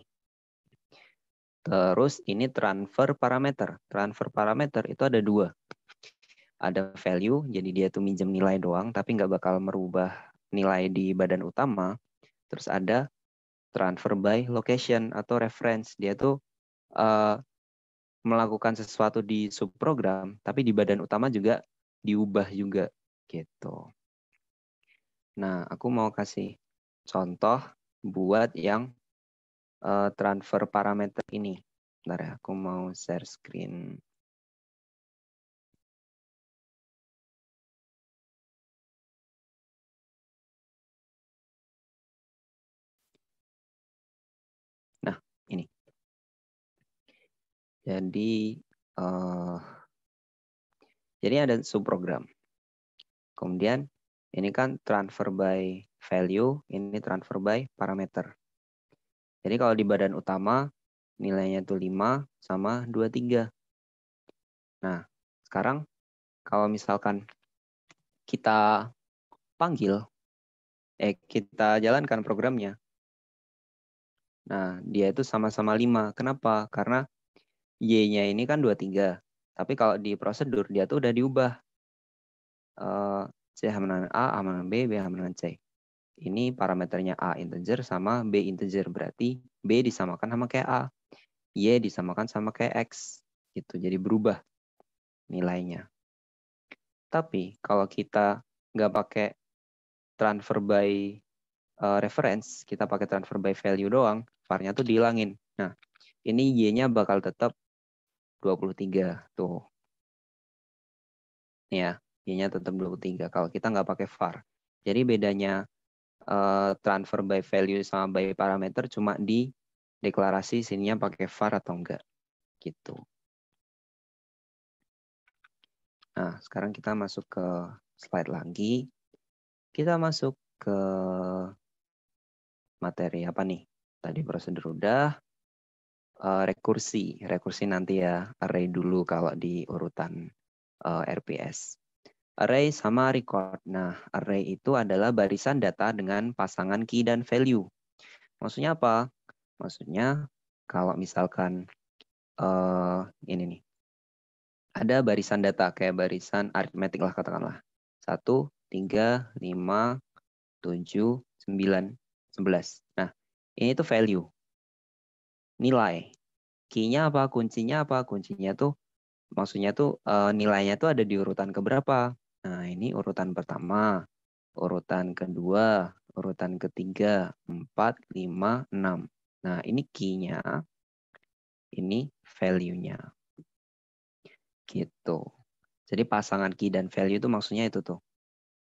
Speaker 2: Terus ini transfer parameter. Transfer parameter itu ada dua. Ada value, jadi dia tuh minjem nilai doang, tapi nggak bakal merubah nilai di badan utama. Terus ada transfer by location atau reference. Dia tuh uh, melakukan sesuatu di subprogram, tapi di badan utama juga diubah juga gitu. Nah, aku mau kasih contoh buat yang uh, transfer parameter ini. Bentar ya, aku mau share screen.
Speaker 1: Jadi
Speaker 2: uh, jadi ada subprogram. Kemudian ini kan transfer by value, ini transfer by parameter. Jadi kalau di badan utama nilainya itu 5 sama 23. Nah, sekarang kalau misalkan kita panggil eh kita jalankan programnya. Nah, dia itu sama-sama 5. Kenapa? Karena Y-nya ini kan 23. Tapi kalau di prosedur dia tuh udah diubah. Eh, C H dengan A, A dengan B, B H dengan C. Ini parameternya A integer sama B integer. Berarti B disamakan sama kayak A. Y disamakan sama kayak X. Gitu, jadi berubah nilainya. Tapi kalau kita nggak pakai transfer by uh, reference, kita pakai transfer by value doang, varnya tuh dihilangin. Nah, ini Y-nya bakal tetap 23 tuh. Ya, y-nya tetap 23 kalau kita nggak pakai var. Jadi bedanya uh, transfer by value sama by parameter cuma di deklarasi sininya pakai var atau enggak. Gitu. Nah, sekarang kita masuk ke slide lagi. Kita masuk ke materi apa nih? Tadi prosedur udah, uh, rekursi. Rekursi nanti ya array dulu kalau di urutan uh, eh, RPS. Array sama record. Nah, array itu adalah barisan data dengan pasangan key dan value. Maksudnya apa? Maksudnya kalau misalkan uh, ini nih. Ada barisan data kayak barisan aritmetik lah katakanlah. 1 3 5 7 9 11. Nah, ini tuh value nilai. Key-nya apa, kuncinya apa, kuncinya tuh maksudnya tuh e, nilainya tuh ada di urutan keberapa. Nah ini urutan pertama, urutan kedua, urutan ketiga, empat, lima, enam. Nah ini key-nya, ini value-nya. Gitu. Jadi pasangan key dan value itu maksudnya itu tuh.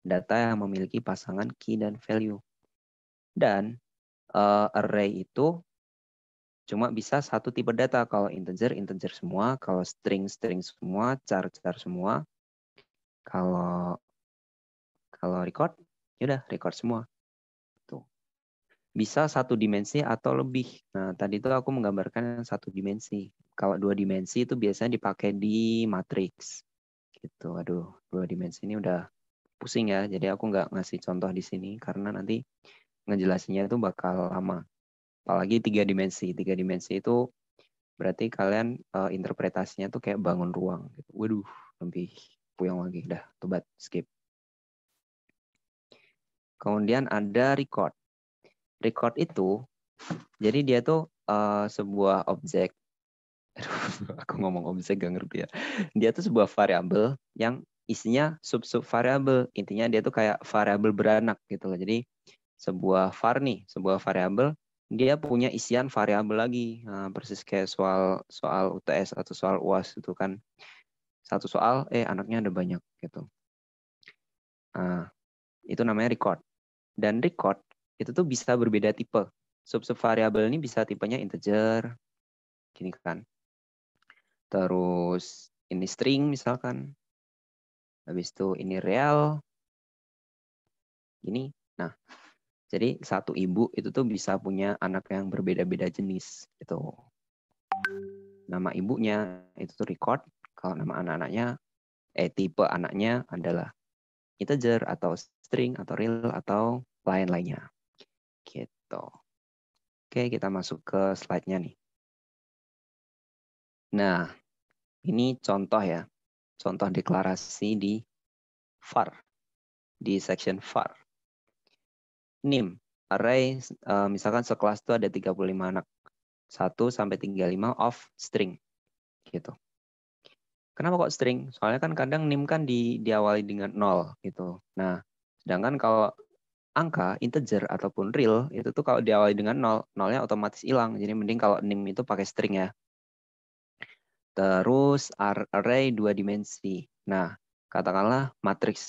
Speaker 2: Data yang memiliki pasangan key dan value. Dan uh, array itu cuma bisa satu tipe data. Kalau integer, integer semua. Kalau string, string semua. Char, char semua. Kalau kalau record, yaudah record semua. Tuh. Bisa satu dimensi atau lebih. Nah, tadi itu aku menggambarkan satu dimensi. Kalau dua dimensi itu biasanya dipakai di matrix. Gitu. Aduh, dua dimensi ini udah pusing ya. Jadi aku nggak ngasih contoh di sini karena nanti ngejelasinnya itu bakal lama apalagi tiga dimensi tiga dimensi itu berarti kalian uh, interpretasinya tuh kayak bangun ruang gitu. waduh lebih puyeng lagi dah tobat skip kemudian ada record record itu jadi dia tuh uh, sebuah objek aku ngomong objek gak ngerti ya dia tuh sebuah variabel yang isinya sub sub variabel intinya dia tuh kayak variabel beranak gitu loh jadi sebuah var nih sebuah variabel dia punya isian variabel lagi nah, persis kayak soal soal UTS atau soal UAS itu kan satu soal eh anaknya ada banyak gitu nah, itu namanya record dan record itu tuh bisa berbeda tipe sub sub variabel ini bisa tipenya integer gini kan terus ini string misalkan habis itu ini real ini nah jadi satu ibu itu tuh bisa punya anak yang berbeda-beda jenis itu. Nama ibunya itu tuh record, kalau nama anak-anaknya eh tipe anaknya adalah integer atau string atau real atau lain-lainnya. Gitu. Oke, kita masuk ke slide-nya nih. Nah, ini contoh ya. Contoh deklarasi di var di section var. NIM. Array uh, eh, misalkan sekelas itu ada 35 anak. 1 sampai 35 of string. Gitu. Kenapa kok string? Soalnya kan kadang NIM kan di, diawali dengan nol gitu. Nah, sedangkan kalau angka, integer ataupun real itu tuh kalau diawali dengan nol, nolnya otomatis hilang. Jadi mending kalau nim itu pakai string ya. Terus array dua dimensi. Nah, katakanlah matriks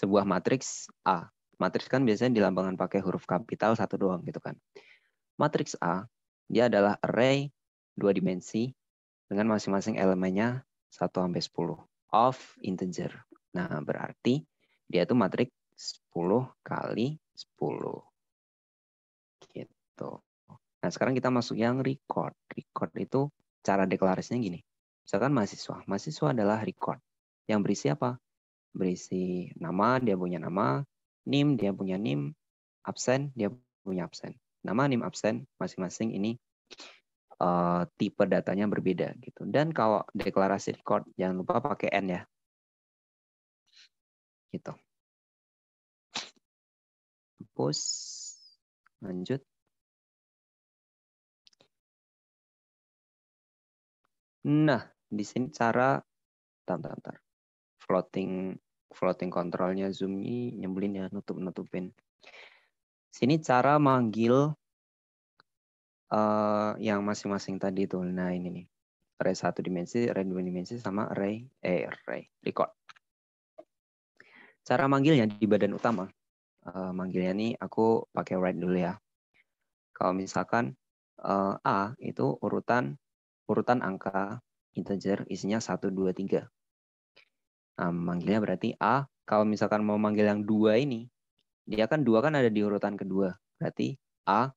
Speaker 2: sebuah matriks A. Matriks kan biasanya di lambangan pakai huruf kapital satu doang gitu kan. Matriks A, dia adalah array dua dimensi dengan masing-masing elemennya 1 sampai 10 of integer. Nah, berarti dia itu matriks 10 kali 10. Gitu. Nah, sekarang kita masuk yang record. Record itu cara deklarasinya gini. Misalkan mahasiswa. Mahasiswa adalah record. Yang berisi apa? Berisi nama, dia punya nama, NIM dia punya NIM, absen dia punya absen. Nama NIM absen masing-masing ini uh, tipe datanya berbeda gitu. Dan kalau deklarasi record jangan lupa pakai N ya. Gitu.
Speaker 1: Terus lanjut. Nah, di sini cara
Speaker 2: tantar floating floating controlnya Zoom ini nyembelin ya nutup-nutupin. Sini cara manggil uh, yang masing-masing tadi itu. Nah ini nih. Array satu dimensi, array dua dimensi, sama array, eh, array record. Cara manggilnya di badan utama. Uh, manggilnya nih aku pakai write dulu ya. Kalau misalkan uh, A itu urutan urutan angka integer isinya satu dua tiga. Nah, manggilnya berarti A. Kalau misalkan mau manggil yang dua ini, dia kan dua kan ada di urutan kedua. Berarti A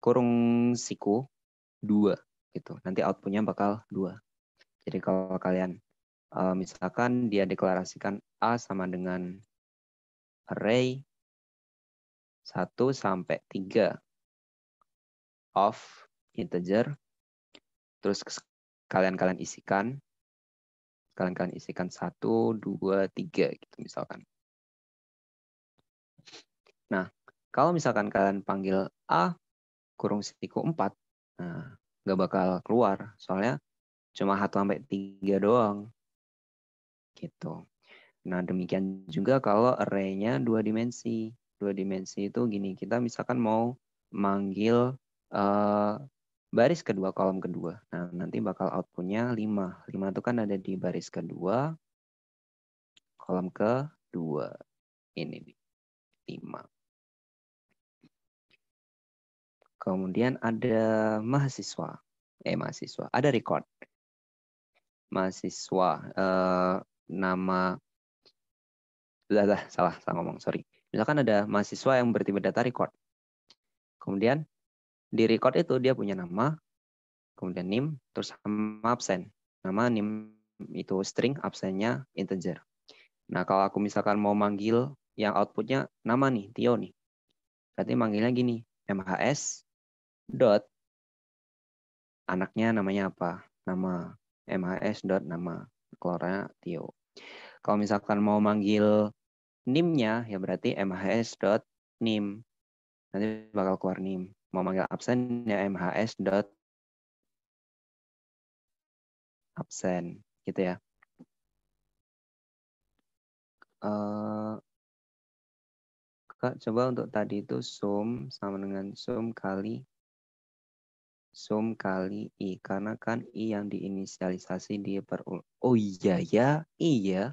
Speaker 2: kurung siku dua gitu. Nanti outputnya bakal dua. Jadi kalau kalian eh, misalkan dia deklarasikan A sama dengan array 1 sampai 3 of integer, terus kalian-kalian isikan kalian-kalian isikan satu, dua, tiga gitu misalkan. Nah, kalau misalkan kalian panggil A kurung siku 4, nah, nggak bakal keluar. Soalnya cuma 1 sampai 3 doang. Gitu. Nah, demikian juga kalau array-nya dua dimensi. Dua dimensi itu gini, kita misalkan mau manggil uh, baris kedua kolom kedua. Nah, nanti bakal outputnya 5. 5 itu kan ada di baris kedua, kolom kedua. Ini
Speaker 1: nih, 5. Kemudian
Speaker 2: ada mahasiswa. Eh, mahasiswa. Ada record. Mahasiswa. Eh, nama. salah, salah ngomong, sorry. Misalkan ada mahasiswa yang bertipe data record. Kemudian di record itu dia punya nama, kemudian NIM, terus sama absen. Nama NIM itu string, absennya integer. Nah, kalau aku misalkan mau manggil yang outputnya nama nih, Tio nih. Berarti manggilnya gini, MHS dot anaknya namanya apa? Nama MHS dot nama keluarnya Tio. Kalau misalkan mau manggil NIM-nya, ya berarti MHS dot NIM. Nanti bakal keluar NIM memanggil absen ya mhs dot absen gitu ya. Uh, Kak, coba untuk tadi itu sum sama dengan sum kali sum kali i karena kan i yang diinisialisasi dia per oh iya ya iya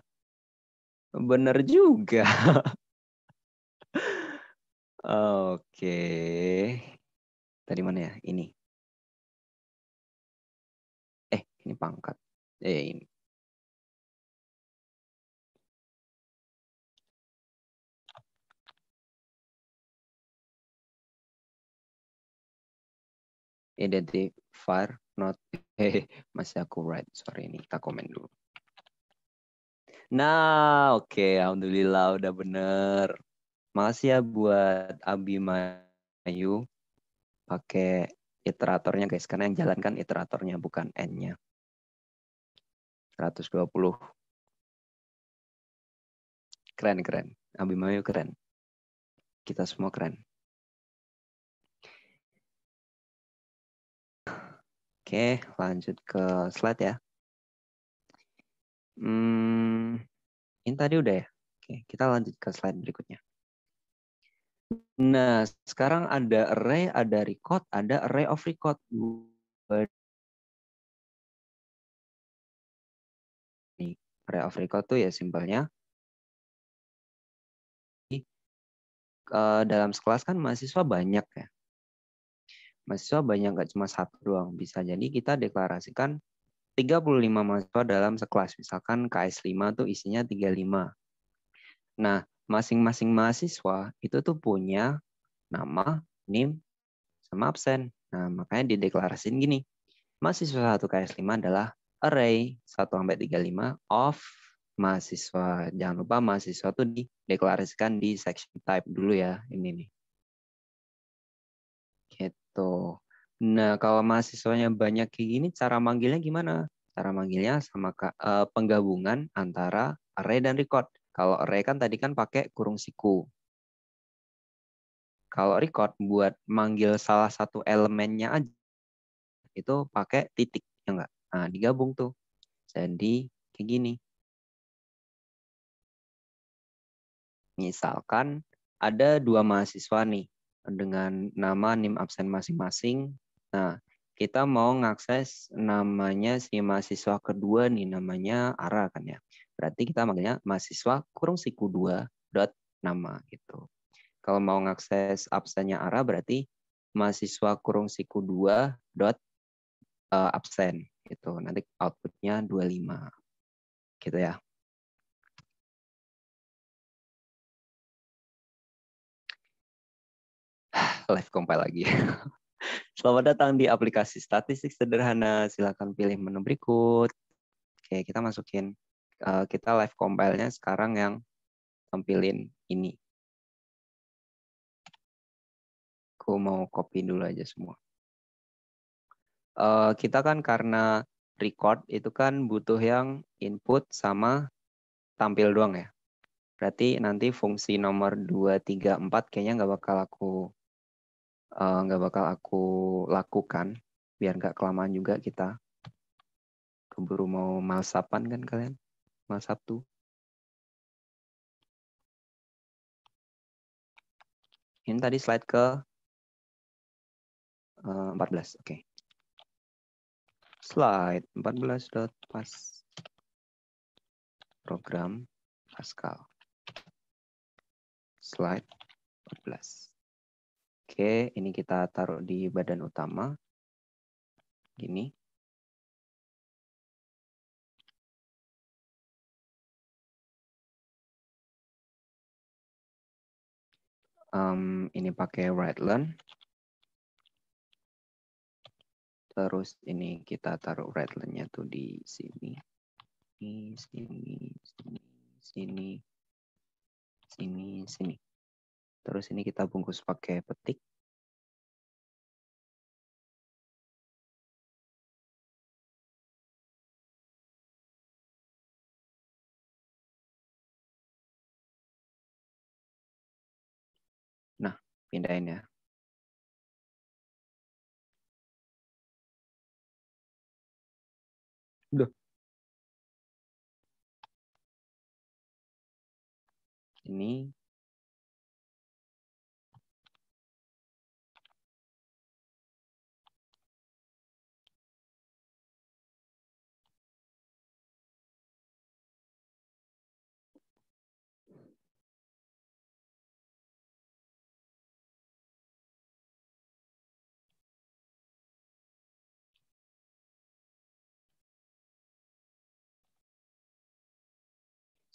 Speaker 2: bener juga oke okay. Dari mana
Speaker 1: ya? Ini. Eh, ini pangkat. Eh, ini.
Speaker 2: identifier not eh masih aku write sorry ini Tak komen dulu nah oke okay. alhamdulillah udah bener makasih ya buat Abi Mayu pakai iteratornya guys karena yang jalan kan iteratornya bukan n-nya
Speaker 1: 120 keren keren Abimayu keren kita semua keren
Speaker 2: Oke, lanjut ke slide ya. Hmm, ini tadi udah ya. Oke, kita lanjut ke slide berikutnya. Nah, sekarang ada array, ada record, ada
Speaker 1: array of record. nih Array of record tuh ya simpelnya
Speaker 2: eh, dalam sekelas kan mahasiswa banyak ya. Mahasiswa banyak nggak cuma satu doang. Bisa jadi kita deklarasikan 35 mahasiswa dalam sekelas. Misalkan KS5 tuh isinya 35. Nah, masing-masing mahasiswa itu tuh punya nama, NIM, sama absen. Nah, makanya dideklarasin gini. Mahasiswa 1 KS 5 adalah array 1 sampai 35 of mahasiswa. Jangan lupa mahasiswa itu dideklarasikan di section type dulu ya, ini nih. Gitu. Nah, kalau mahasiswanya banyak kayak gini, cara manggilnya gimana? Cara manggilnya sama eh, penggabungan antara array dan record. Kalau array kan tadi kan pakai kurung siku. Kalau record buat manggil salah satu elemennya aja itu pakai titik ya enggak? Nah, digabung tuh. Jadi kayak gini. Misalkan ada dua mahasiswa nih dengan nama NIM absen masing-masing. Nah, kita mau ngakses namanya si mahasiswa kedua nih namanya Ara kan ya. Berarti kita manggilnya mahasiswa kurung siku dua dot nama gitu. Kalau mau mengakses absennya ARA berarti mahasiswa kurung siku dua dot e, absen gitu. Nanti outputnya
Speaker 1: 25 gitu ya.
Speaker 2: Live compile lagi. Selamat datang di aplikasi statistik sederhana. silakan pilih menu berikut. Oke, kita masukin Eh, kita live compile-nya sekarang yang tampilin ini.
Speaker 1: Aku mau copy dulu aja semua.
Speaker 2: Eh, kita kan karena record itu kan butuh yang input sama tampil doang ya. Berarti nanti fungsi nomor 2, 3, 4 kayaknya nggak bakal aku eh, nggak uh, bakal aku lakukan biar nggak kelamaan juga kita keburu mau malsapan
Speaker 1: kan kalian kelas 1.
Speaker 2: Ini tadi slide ke 14. Eh, oke. Okay. Slide 14. .pas. program Pascal. Slide 14. Oke, okay, ini kita taruh di badan
Speaker 1: utama. Gini. um, ini pakai Redland.
Speaker 2: Terus ini kita taruh Redland-nya tuh di sini.
Speaker 1: Ini, sini,
Speaker 2: sini, sini, sini, sini.
Speaker 1: Terus ini kita bungkus pakai petik. pindahin ya. Udah. Ini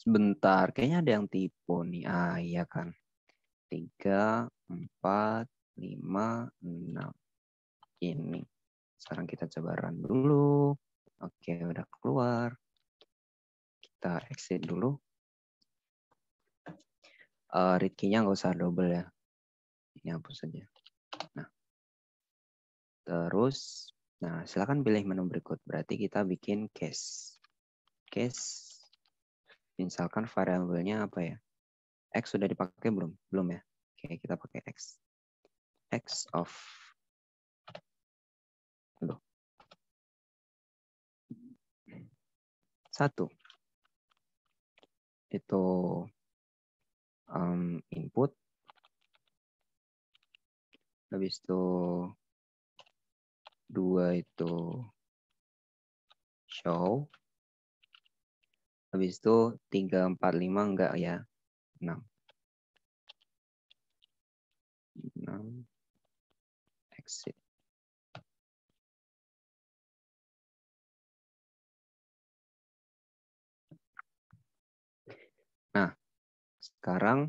Speaker 2: Sebentar, kayaknya ada yang tipu nih.
Speaker 1: Ah, iya kan.
Speaker 2: 3, 4, 5, 6. Ini. Sekarang kita coba run dulu. Oke, udah keluar.
Speaker 1: Kita exit dulu. Uh,
Speaker 2: Ritkinya nggak usah double ya. Ini hapus saja. Nah, terus, nah silakan pilih menu berikut. Berarti kita bikin case. Case misalkan variabelnya apa ya? X sudah dipakai belum? Belum ya? Oke, kita pakai X. X of
Speaker 1: Aduh. Satu. Itu um, input. Habis itu dua itu show Habis itu 3, 4, 5 enggak ya.
Speaker 3: 6. 6. Exit.
Speaker 1: Nah, sekarang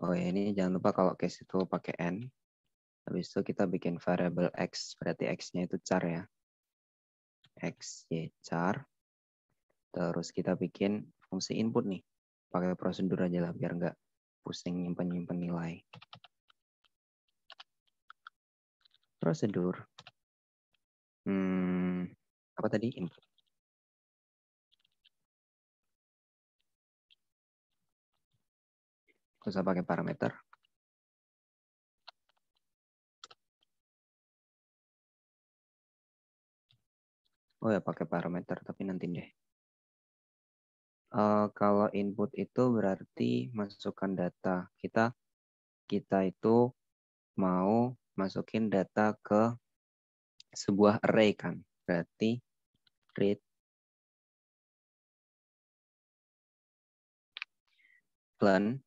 Speaker 2: oh ya ini jangan lupa kalau case itu pakai n. Habis itu kita bikin variable x, berarti x-nya itu char ya. x y char Terus kita bikin fungsi input nih. Pakai prosedur aja lah biar nggak pusing nyimpen-nyimpen nilai. Prosedur.
Speaker 1: Hmm, apa tadi? Input. usah pakai parameter. Oh ya pakai parameter tapi nanti deh.
Speaker 2: Uh, kalau input itu berarti masukkan data. Kita kita itu mau masukin data ke sebuah array kan. Berarti read plan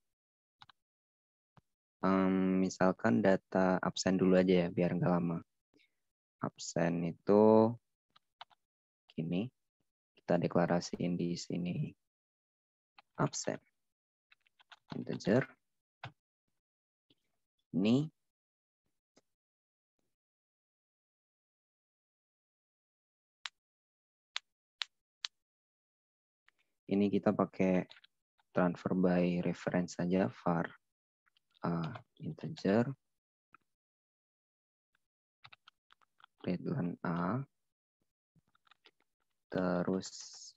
Speaker 2: um, misalkan data absen dulu aja ya biar nggak lama. Absen itu gini kita deklarasiin
Speaker 1: di sini absen. Integer ini ini kita pakai transfer by reference saja var uh, integer grade a terus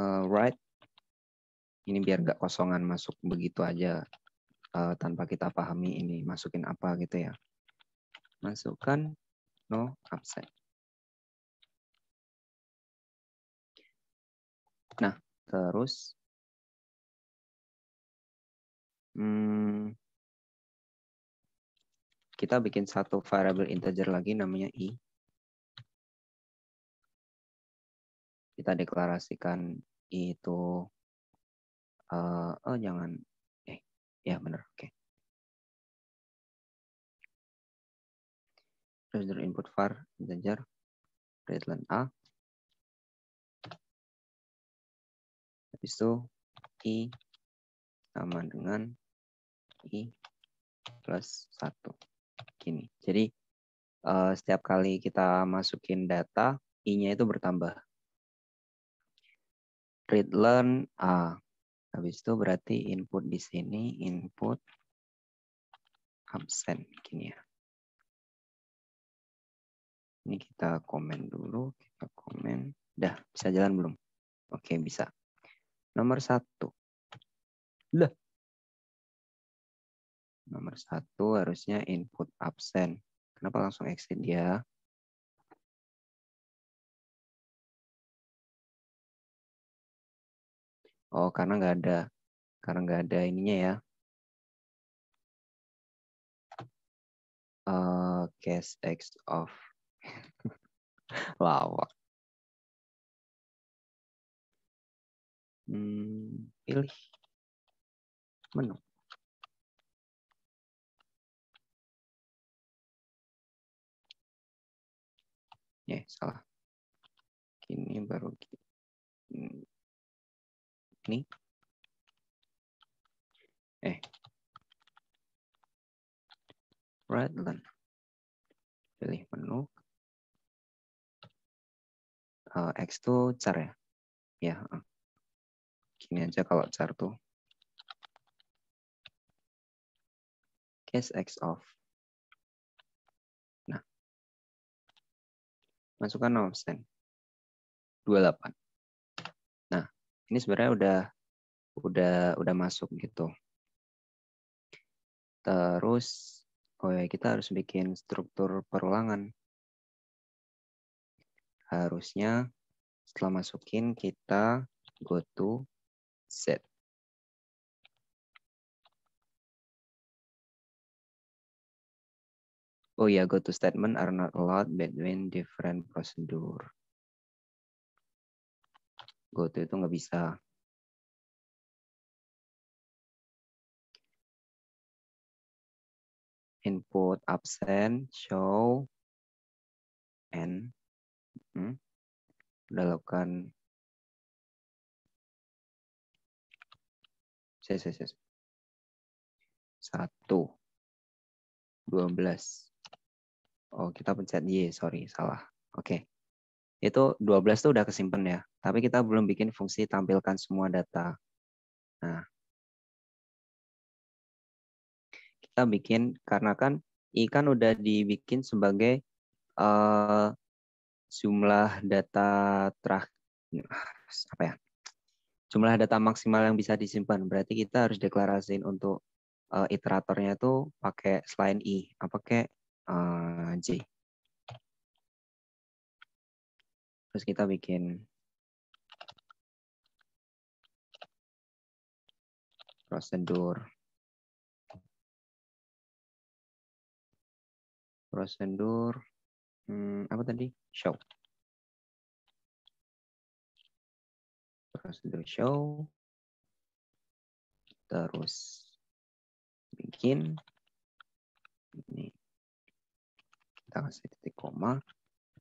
Speaker 2: Eh, right. Ini biar nggak kosongan masuk begitu aja uh, tanpa kita pahami ini masukin apa gitu ya.
Speaker 1: Masukkan no absen. Nah, terus hmm, kita bikin satu variable integer lagi namanya i. Kita deklarasikan itu uh, oh jangan eh ya benar oke okay. prosedur input var integer readline a habis itu i
Speaker 2: sama dengan i plus satu gini jadi uh, setiap kali kita masukin data i-nya itu bertambah read learn A. Habis itu berarti input
Speaker 1: di sini input absen gini ya. Ini kita komen dulu, kita komen. Dah, bisa jalan belum? Oke, bisa. Nomor satu. Lah. Nomor satu harusnya input absen. Kenapa langsung exit dia? Ya? Oh, karena nggak ada karena nggak ada ininya ya. Uh, case X of lawak. Hmm, pilih menu. Ya, yeah, salah. Ini
Speaker 3: baru gini. Hmm ini. Eh. Rutland.
Speaker 1: Pilih menu. Eh, uh, X2 char ya. Ya. Yeah. Gini aja kalau char tuh. Case X off. Nah. Masukkan no
Speaker 2: 28 ini sebenarnya udah udah udah masuk gitu. Terus oh ya kita harus bikin
Speaker 1: struktur perulangan. Harusnya setelah masukin kita go to set. Oh ya, go to statement are not allowed between different procedure to itu nggak bisa. Input absent show, n. Hmm. Udah lakukan. saya Satu. Dua belas.
Speaker 2: Oh, kita pencet Y, sorry, salah. Oke. Okay. Itu 12 tuh udah kesimpan ya tapi kita belum bikin fungsi tampilkan semua data. Nah, kita bikin karena kan i kan udah dibikin sebagai uh, jumlah data terakhir apa ya? Jumlah data maksimal yang bisa disimpan. Berarti kita harus deklarasiin untuk uh, iteratornya itu pakai selain i, apa ke uh, j. Terus kita bikin
Speaker 1: prosedur. Prosedur hmm, apa tadi? Show. Prosedur show. Terus bikin ini kita kasih titik koma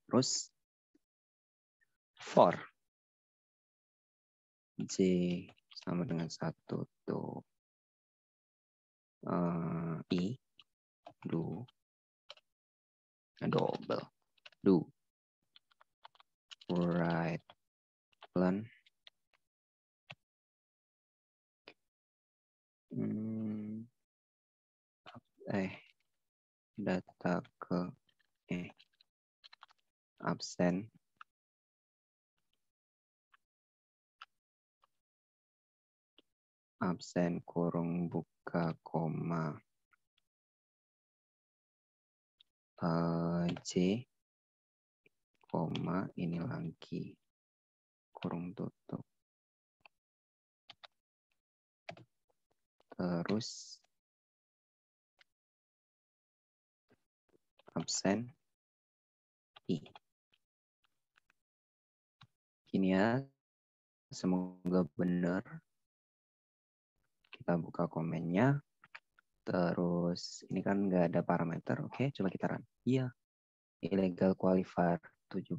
Speaker 1: terus for J sama dengan satu tuh uh, i do eh, double do right plan hmm, eh data ke eh absen absen kurung buka koma eh, C koma ini lagi kurung tutup terus absen I
Speaker 2: gini ya semoga benar kita buka komennya. Terus ini kan nggak ada parameter. Oke, okay, coba kita run. Iya. Illegal qualifier 17.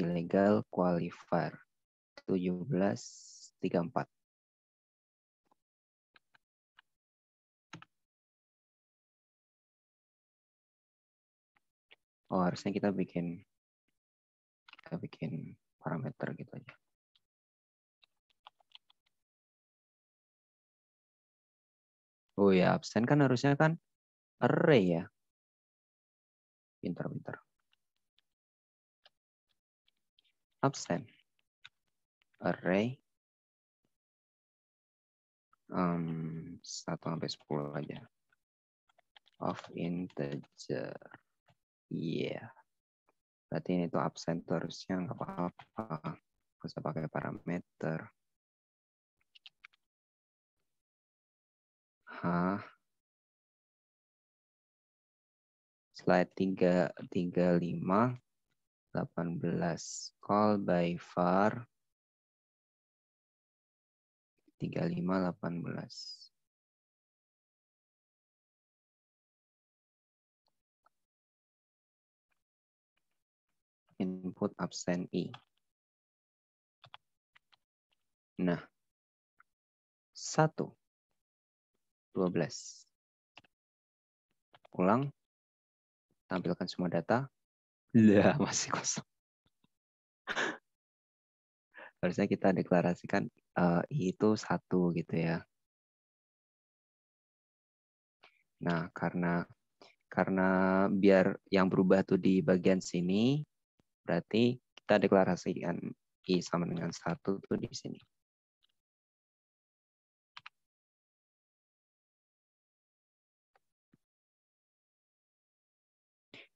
Speaker 1: Illegal qualifier 1734. Oh, harusnya kita bikin
Speaker 3: kita bikin parameter gitu aja.
Speaker 1: Oh ya, absen kan harusnya kan array ya. Pintar-pintar. Absen. Array. Um, 1 sampai 10 aja.
Speaker 2: Of integer. Iya. Yeah. Berarti ini tuh absen terusnya nggak apa-apa. Bisa pakai parameter.
Speaker 1: H slide 35, 18 call by far 35 18 input absen i. Nah,
Speaker 2: satu.
Speaker 1: 12. Ulang. Tampilkan semua data. ya masih kosong. Harusnya kita deklarasikan uh, I
Speaker 2: itu satu gitu ya. Nah, karena karena biar yang berubah tuh di bagian sini, berarti kita deklarasikan I sama dengan satu tuh di sini.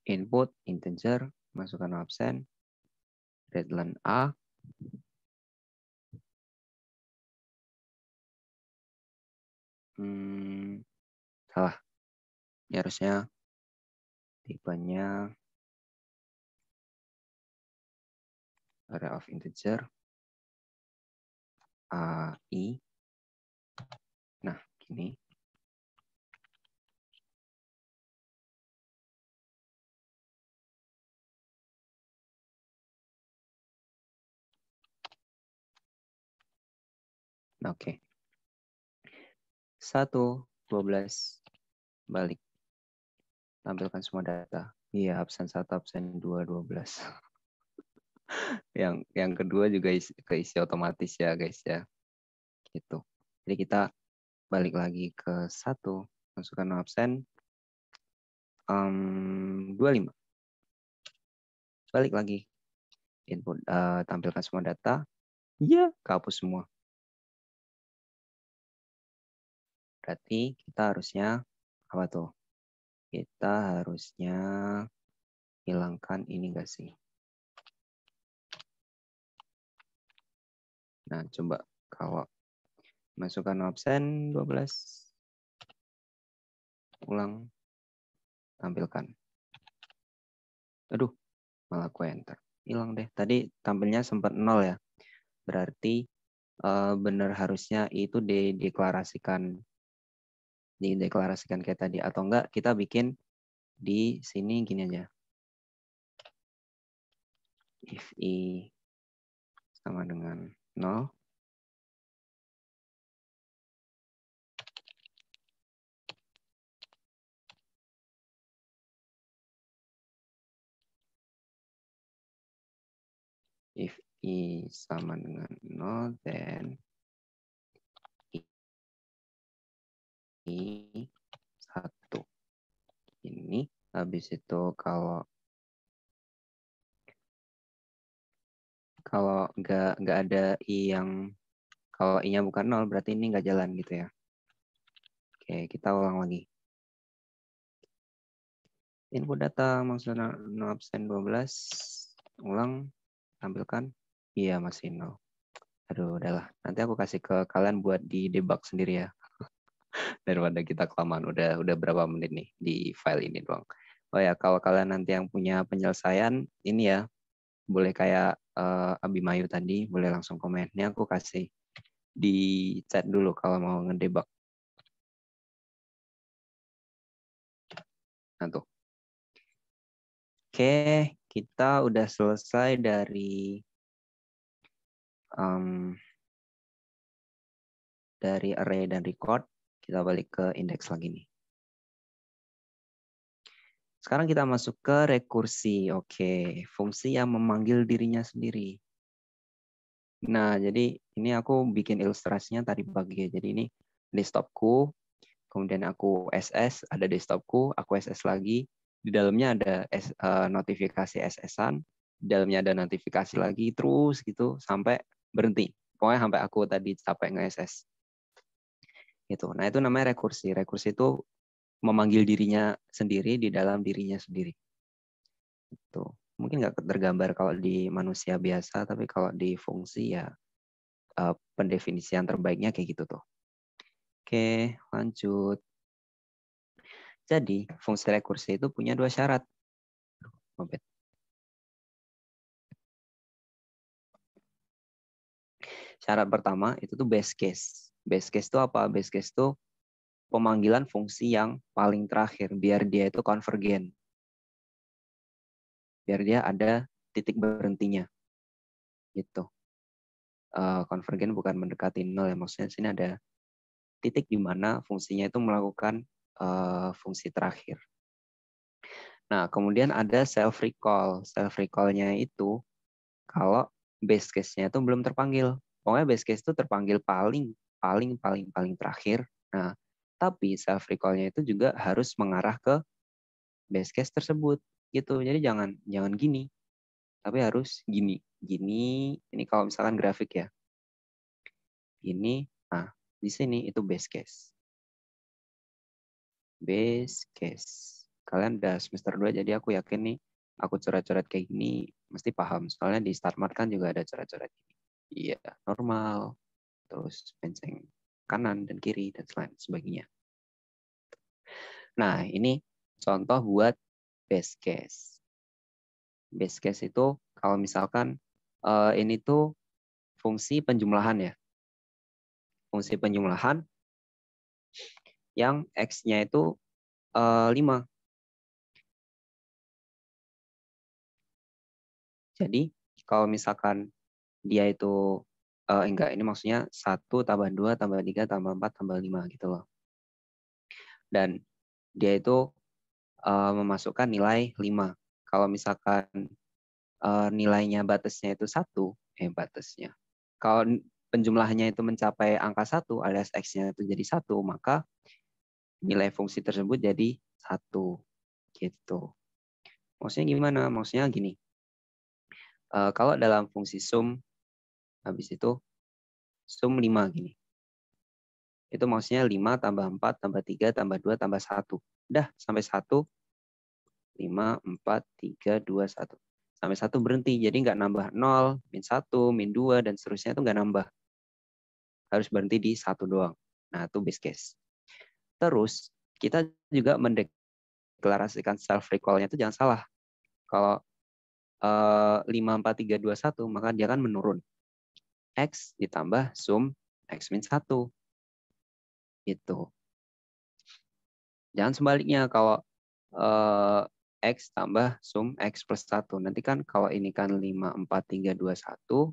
Speaker 1: input integer, masukkan absen, deadline A, hmm, salah, ini ya, harusnya tipenya array of integer a i Nah, gini.
Speaker 2: Oke. Okay. 1, 12, balik. Tampilkan semua data. Iya, absen 1, absen 2, 12. yang yang kedua juga isi, keisi otomatis ya guys ya. Gitu. Jadi kita balik lagi ke 1, masukkan no absen.
Speaker 1: Um, 25. Balik lagi. Input, uh, tampilkan semua data. Iya, yeah. kehapus semua. Berarti kita harusnya apa tuh? Kita harusnya hilangkan ini gak sih? Nah, coba kalau masukkan absen 12 ulang
Speaker 2: tampilkan. Aduh, malah aku enter. Hilang deh. Tadi tampilnya sempat nol ya. Berarti uh, eh, benar harusnya itu dideklarasikan dideklarasikan kayak tadi atau enggak kita bikin di sini gini aja
Speaker 1: if i e sama dengan 0 if i e sama dengan 0 then ini satu ini habis itu kalau
Speaker 2: kalau nggak nggak ada i yang kalau i-nya bukan nol berarti ini nggak jalan gitu ya. Oke kita ulang lagi. Input data maksudnya no absen 12 ulang tampilkan iya masih nol. Aduh udahlah nanti aku kasih ke kalian buat di debug sendiri ya daripada kita kelamaan udah udah berapa menit nih di file ini doang oh ya kalau kalian nanti yang punya penyelesaian ini ya boleh kayak uh, eh, Mayu tadi boleh langsung komen ini aku kasih di chat dulu kalau mau ngedebak
Speaker 3: nah tuh
Speaker 1: Oke, kita udah selesai dari um,
Speaker 2: dari array dan record. Kita balik ke indeks lagi nih. Sekarang kita masuk ke rekursi. Oke, fungsi yang memanggil dirinya sendiri. Nah, jadi ini aku bikin ilustrasinya tadi pagi. Jadi ini desktopku, kemudian aku SS, ada desktopku, aku SS lagi. Di dalamnya ada eh, notifikasi SS-an, di dalamnya ada notifikasi lagi, terus gitu sampai berhenti. Pokoknya sampai aku tadi capek nge-SS gitu. Nah itu namanya rekursi. Rekursi itu memanggil dirinya sendiri di dalam dirinya sendiri. Itu mungkin nggak tergambar kalau di manusia biasa, tapi kalau di fungsi ya uh, pendefinisian terbaiknya kayak gitu tuh. Oke, lanjut. Jadi fungsi rekursi itu punya dua syarat. Syarat pertama itu tuh base case. Base case itu apa? Base case itu pemanggilan fungsi yang paling terakhir biar dia itu konvergen. Biar dia ada titik berhentinya. Gitu. Eh, konvergen bukan mendekati nol ya maksudnya sini ada titik di mana fungsinya itu melakukan uh, fungsi terakhir. Nah, kemudian ada self recall. Self recall-nya itu kalau base case-nya itu belum terpanggil. Pokoknya base case itu terpanggil paling paling paling paling terakhir. Nah, tapi self recallnya itu juga harus mengarah ke base case tersebut gitu. Jadi jangan jangan gini. Tapi harus gini. Gini ini kalau misalkan grafik ya. Ini nah di sini itu base case. Base case. Kalian udah semester 2 jadi aku yakin nih aku coret-coret kayak gini mesti paham. Soalnya di start kan juga ada coret-coret gini. Iya, normal terus gitu, benceng kanan dan kiri dan lain sebagainya. Nah, ini contoh buat base case. Base case itu kalau misalkan eh, ini tuh fungsi penjumlahan ya. Fungsi penjumlahan yang x-nya itu uh, eh, 5. Jadi kalau misalkan dia itu uh, enggak ini maksudnya satu tambah dua tambah tiga tambah empat tambah lima gitu loh dan dia itu uh, memasukkan nilai lima kalau misalkan uh, nilainya batasnya itu satu eh batasnya kalau penjumlahannya itu mencapai angka satu alias x-nya itu jadi satu maka nilai fungsi tersebut jadi satu gitu maksudnya gimana maksudnya gini uh, kalau dalam fungsi sum Habis itu sum 5 gini. Itu maksudnya 5 tambah 4 tambah 3 tambah 2 tambah 1. Udah sampai 1. 5, 4, 3, 2, 1. Sampai 1 berhenti. Jadi nggak nambah 0, min 1, min 2, dan seterusnya itu nggak nambah. Harus berhenti di 1 doang. Nah, itu base case. Terus, kita juga mendeklarasikan self-recall-nya itu jangan salah. Kalau uh, 5, 4, 3, 2, 1, maka dia akan menurun X ditambah sum X min 1. Itu. Jangan sebaliknya kalau eh, X tambah sum X plus 1. Nanti kan kalau ini kan 5, 4, 3, 2, 1.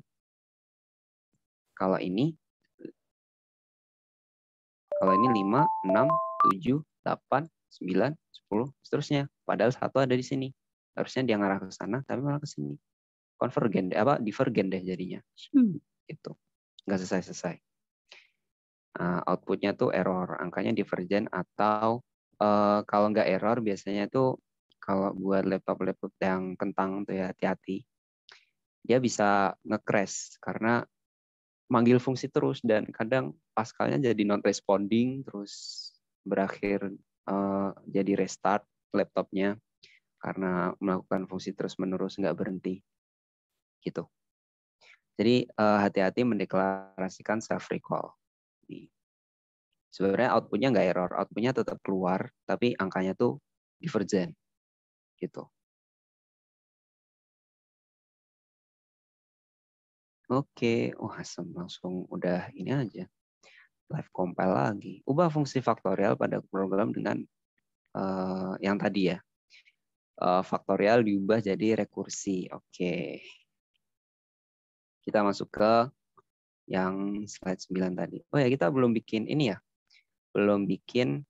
Speaker 2: Kalau ini kalau ini 5, 6, 7, 8, 9, 10, seterusnya. Padahal satu ada di sini. Harusnya dia ngarah ke sana, tapi malah ke sini. Konvergen, apa divergen deh jadinya.
Speaker 1: Hmm itu
Speaker 2: nggak selesai-selesai uh, eh, outputnya tuh error angkanya divergen atau uh, kalau nggak error biasanya tuh kalau buat laptop-laptop yang kentang tuh ya hati-hati dia bisa nge-crash karena manggil fungsi terus dan kadang Pascalnya jadi non responding terus berakhir uh, jadi restart laptopnya karena melakukan fungsi terus menerus nggak berhenti gitu. Jadi eh, hati-hati mendeklarasikan self recall. Sebenarnya outputnya nggak error, outputnya tetap keluar, tapi angkanya tuh
Speaker 1: divergen, gitu.
Speaker 2: Oke, wah asem langsung udah ini aja. Live compile lagi. Ubah fungsi faktorial pada program dengan uh, yang tadi ya. Uh, faktorial diubah jadi rekursi. Oke kita masuk ke yang slide 9 tadi. Oh ya, kita belum bikin ini ya. Belum bikin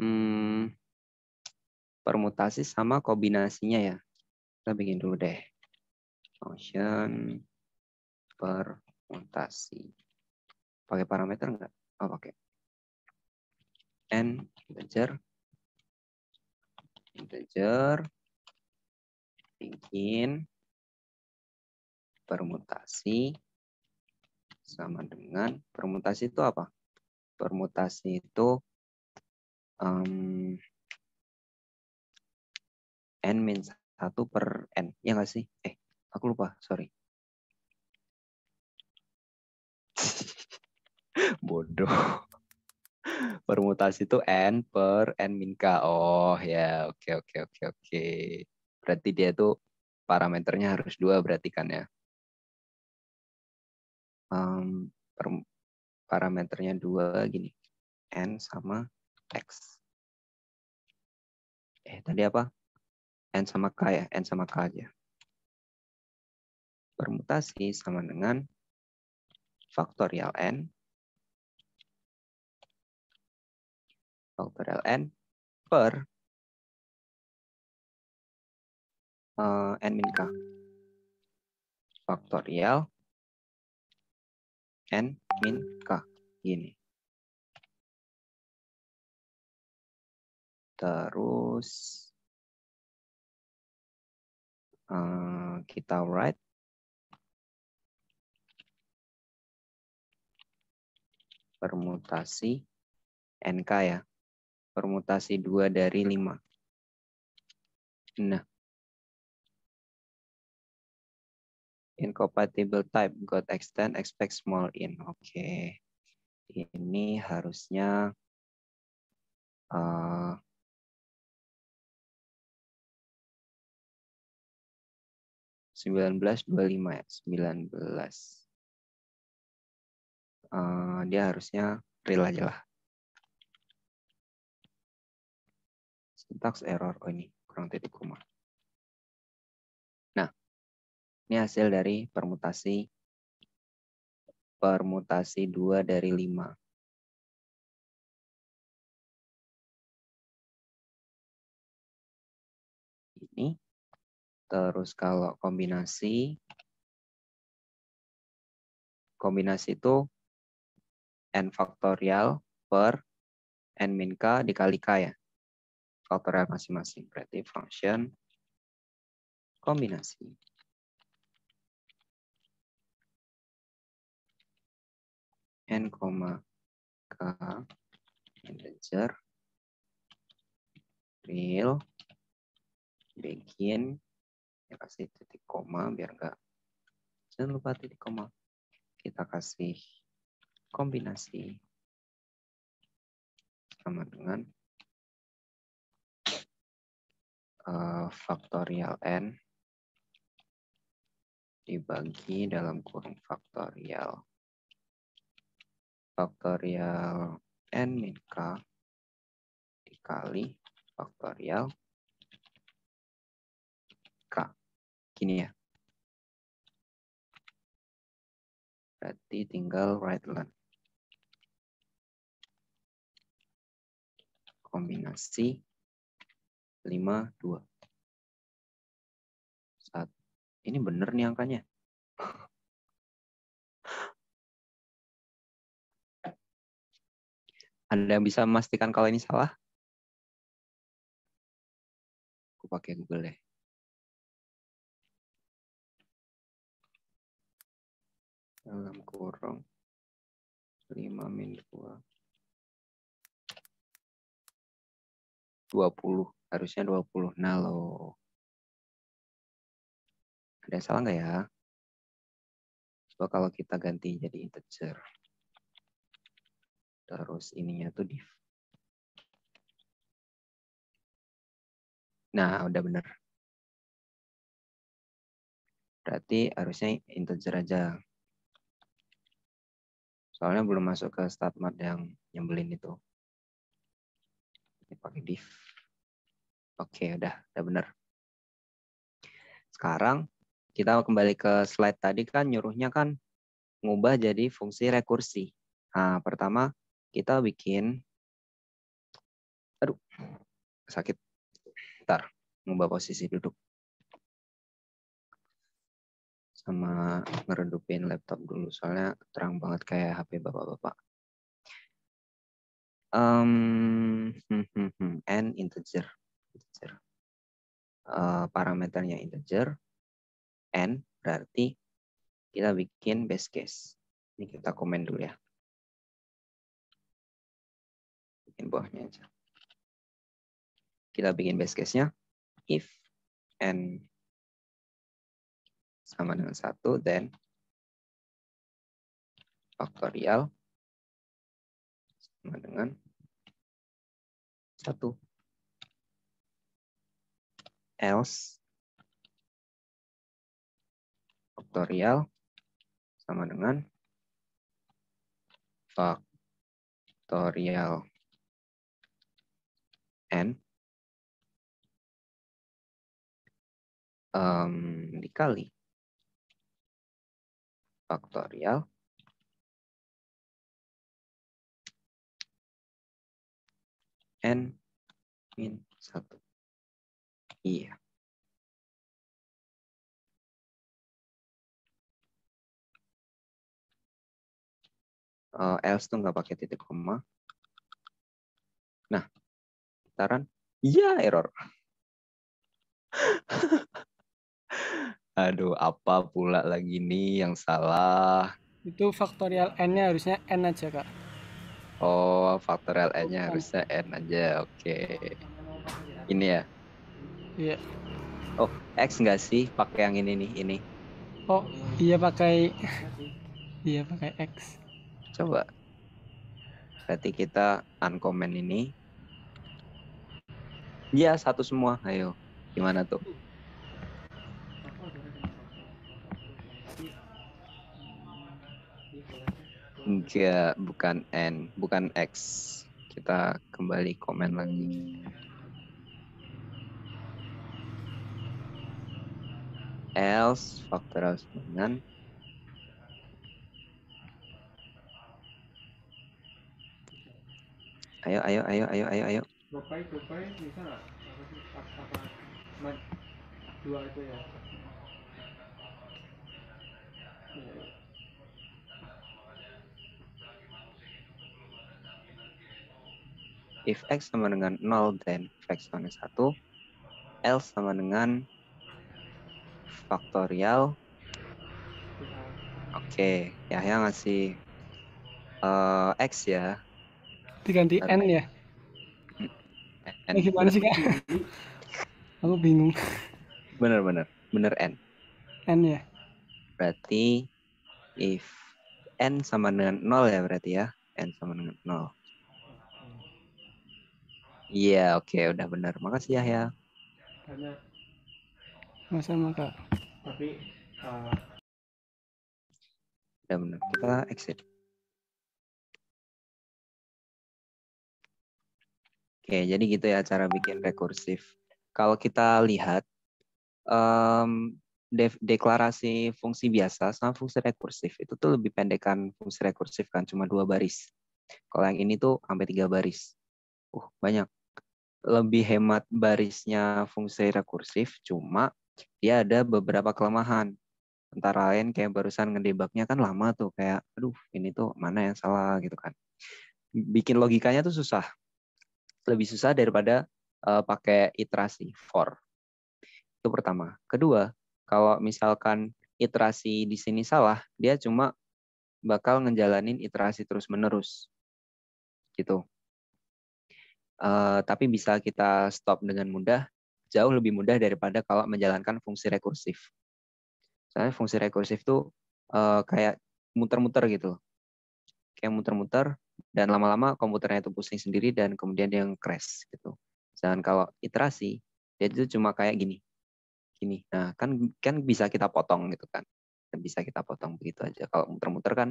Speaker 2: hmm, permutasi sama kombinasinya ya. Kita bikin dulu deh. Function permutasi. Pakai parameter enggak? Oh, pakai. N integer
Speaker 1: integer bikin permutasi sama dengan permutasi itu apa? Permutasi itu um, n min satu per n. Ya nggak sih? Eh,
Speaker 2: aku lupa. Sorry. Bodoh. Permutasi itu n per n min k. Oh ya, oke oke oke oke. Berarti dia itu parameternya harus
Speaker 1: dua berarti kan ya? um, parameternya dua gini n sama x
Speaker 2: eh tadi apa
Speaker 1: n sama k ya n sama k aja permutasi sama dengan faktorial n faktorial n per uh, n min k faktorial n min k ini terus uh, kita write permutasi NK ya. Permutasi dua dari lima.
Speaker 3: Nah,
Speaker 2: incompatible type got extend expect small in. Oke. Okay. Ini harusnya uh,
Speaker 1: sembilan belas dua lima ya sembilan belas uh, dia harusnya real aja lah syntax error oh ini kurang titik koma ini hasil dari permutasi permutasi 2 dari 5. Ini. Terus kalau kombinasi, kombinasi itu
Speaker 2: n faktorial per n min k dikali k ya. Faktorial masing-masing. Berarti function kombinasi.
Speaker 1: n, k manager
Speaker 2: real begin ya kasih titik koma biar enggak jangan lupa titik koma kita kasih
Speaker 1: kombinasi sama dengan uh, faktorial n dibagi dalam kurung faktorial faktorial n min k dikali faktorial k. Gini ya. Berarti tinggal right length. Kombinasi 5, 2. Saat. Ini bener nih angkanya. Anda yang bisa memastikan kalau ini salah? Aku pakai Google deh. dalam kurung 5
Speaker 3: min 2
Speaker 1: 20 harusnya 20 nah lo ada yang salah nggak ya coba kalau kita ganti jadi integer terus ininya tuh div. Nah, udah bener.
Speaker 2: Berarti harusnya integer aja. Soalnya belum masuk ke statmat yang nyembelin itu. Ini pakai div. Oke, udah, udah bener. Sekarang kita kembali ke slide tadi kan nyuruhnya kan ngubah jadi fungsi rekursi. Nah, pertama kita bikin aduh
Speaker 1: sakit ntar ngubah posisi duduk
Speaker 2: sama ngeredupin laptop dulu soalnya terang banget kayak HP bapak-bapak. Um, and n integer, integer. Uh, parameternya integer, n berarti kita bikin base case. Ini kita komen dulu ya.
Speaker 1: bawahnya aja. Kita bikin base case-nya. If n sama dengan 1, then faktorial
Speaker 3: sama dengan 1.
Speaker 1: Else faktorial sama dengan faktorial n um, dikali faktorial n min satu, Iya. Uh, else tuh nggak pakai titik koma. Nah, pendaftaran, iya
Speaker 2: error. Aduh, apa pula lagi nih yang salah?
Speaker 4: Itu faktorial n-nya harusnya n aja, Kak.
Speaker 2: Oh, faktorial n-nya harusnya n aja. Oke. Okay. Ini ya? Iya. Oh, x nggak sih pakai yang ini nih, ini? Oh, iya pakai
Speaker 4: iya pakai x. Coba.
Speaker 2: Berarti kita uncomment ini Iya, satu semua. Ayo. Gimana tuh? Enggak, bukan N, bukan X. Kita kembali komen lagi. Else, faktor dengan Ayo, ayo, ayo, ayo, ayo, ayo.
Speaker 4: Gopay, Gopay bisa nggak? Apa sih? Apa? Mat dua itu ya?
Speaker 2: If x sama dengan 0 dan flexion 1, L sama dengan faktorial. Oke, okay. ya Yahya ngasih uh, X ya.
Speaker 4: Diganti N ya? N. Ini gimana sih kak? Aku bingung.
Speaker 2: Bener bener bener N. N ya. Berarti if N sama dengan 0 ya berarti ya. N sama dengan 0. Iya, yeah, oke, okay, udah benar. Makasih ya, ya.
Speaker 4: makasih. sama Kak. Tapi
Speaker 3: uh...
Speaker 2: udah benar. Kita exit. Oke, jadi gitu ya cara bikin rekursif. Kalau kita lihat um, de deklarasi fungsi biasa sama fungsi rekursif itu tuh lebih pendekan fungsi rekursif kan cuma dua baris. Kalau yang ini tuh sampai tiga baris. Uh, banyak. Lebih hemat barisnya fungsi rekursif, cuma dia ada beberapa kelemahan. Antara lain kayak barusan ngedebaknya kan lama tuh kayak aduh ini tuh mana yang salah gitu kan. Bikin logikanya tuh susah lebih susah daripada uh, pakai iterasi for. Itu pertama. Kedua, kalau misalkan iterasi di sini salah, dia cuma bakal ngejalanin iterasi terus-menerus. Gitu. Uh, tapi bisa kita stop dengan mudah, jauh lebih mudah daripada kalau menjalankan fungsi rekursif. Soalnya fungsi rekursif itu uh, eh, kayak muter-muter gitu. Kayak muter-muter, dan lama-lama komputernya itu pusing sendiri dan kemudian dia yang crash gitu. jangan kalau iterasi dia itu cuma kayak gini. Gini. Nah, kan kan bisa kita potong gitu kan. Dan bisa kita potong begitu aja. Kalau muter-muter kan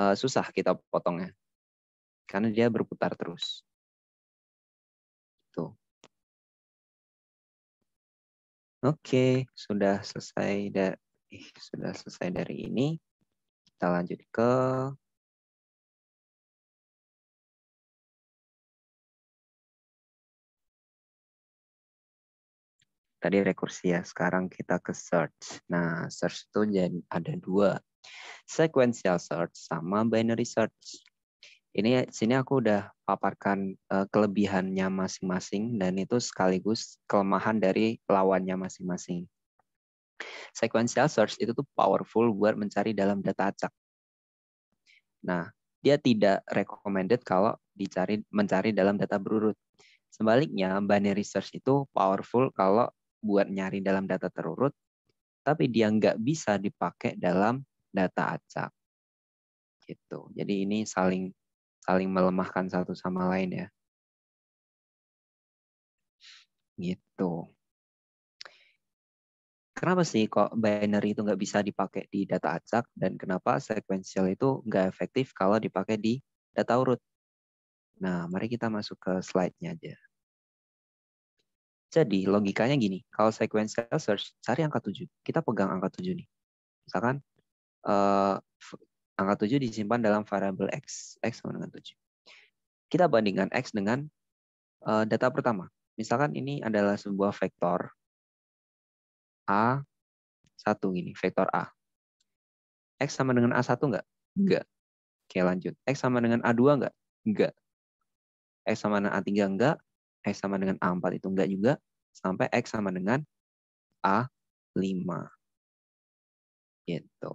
Speaker 2: uh, susah kita potongnya.
Speaker 1: Karena dia berputar terus. Tuh. Gitu. Oke Oke, sudah selesai dari sudah selesai dari ini. Kita lanjut ke
Speaker 2: tadi rekursi ya. Sekarang kita ke search. Nah, search itu jadi ada dua. Sequential search sama binary search. Ini sini aku udah paparkan uh, kelebihannya masing-masing dan itu sekaligus kelemahan dari lawannya masing-masing. Sequential search itu tuh powerful buat mencari dalam data acak. Nah, dia tidak recommended kalau dicari mencari dalam data berurut. Sebaliknya, binary search itu powerful kalau buat nyari dalam data terurut, tapi dia nggak bisa dipakai dalam data acak. Gitu. Jadi ini saling
Speaker 1: saling melemahkan satu sama lain ya.
Speaker 2: Gitu. Kenapa sih kok binary itu nggak bisa dipakai di data acak dan kenapa sequential itu nggak efektif kalau dipakai di data urut? Nah, mari kita masuk ke slide-nya aja. Jadi logikanya gini, kalau sequential search cari angka 7. Kita pegang angka 7 nih. Misalkan uh, angka 7 disimpan dalam variabel x, x sama dengan 7. Kita bandingkan x dengan uh, data pertama. Misalkan ini adalah sebuah vektor a 1 gini, vektor a. X sama dengan A1 enggak? Enggak. Hmm. Oke, lanjut. X sama dengan A2 enggak? Enggak. X sama dengan A3 enggak? X sama dengan A4 itu enggak juga, sampai X sama dengan A5. Gitu.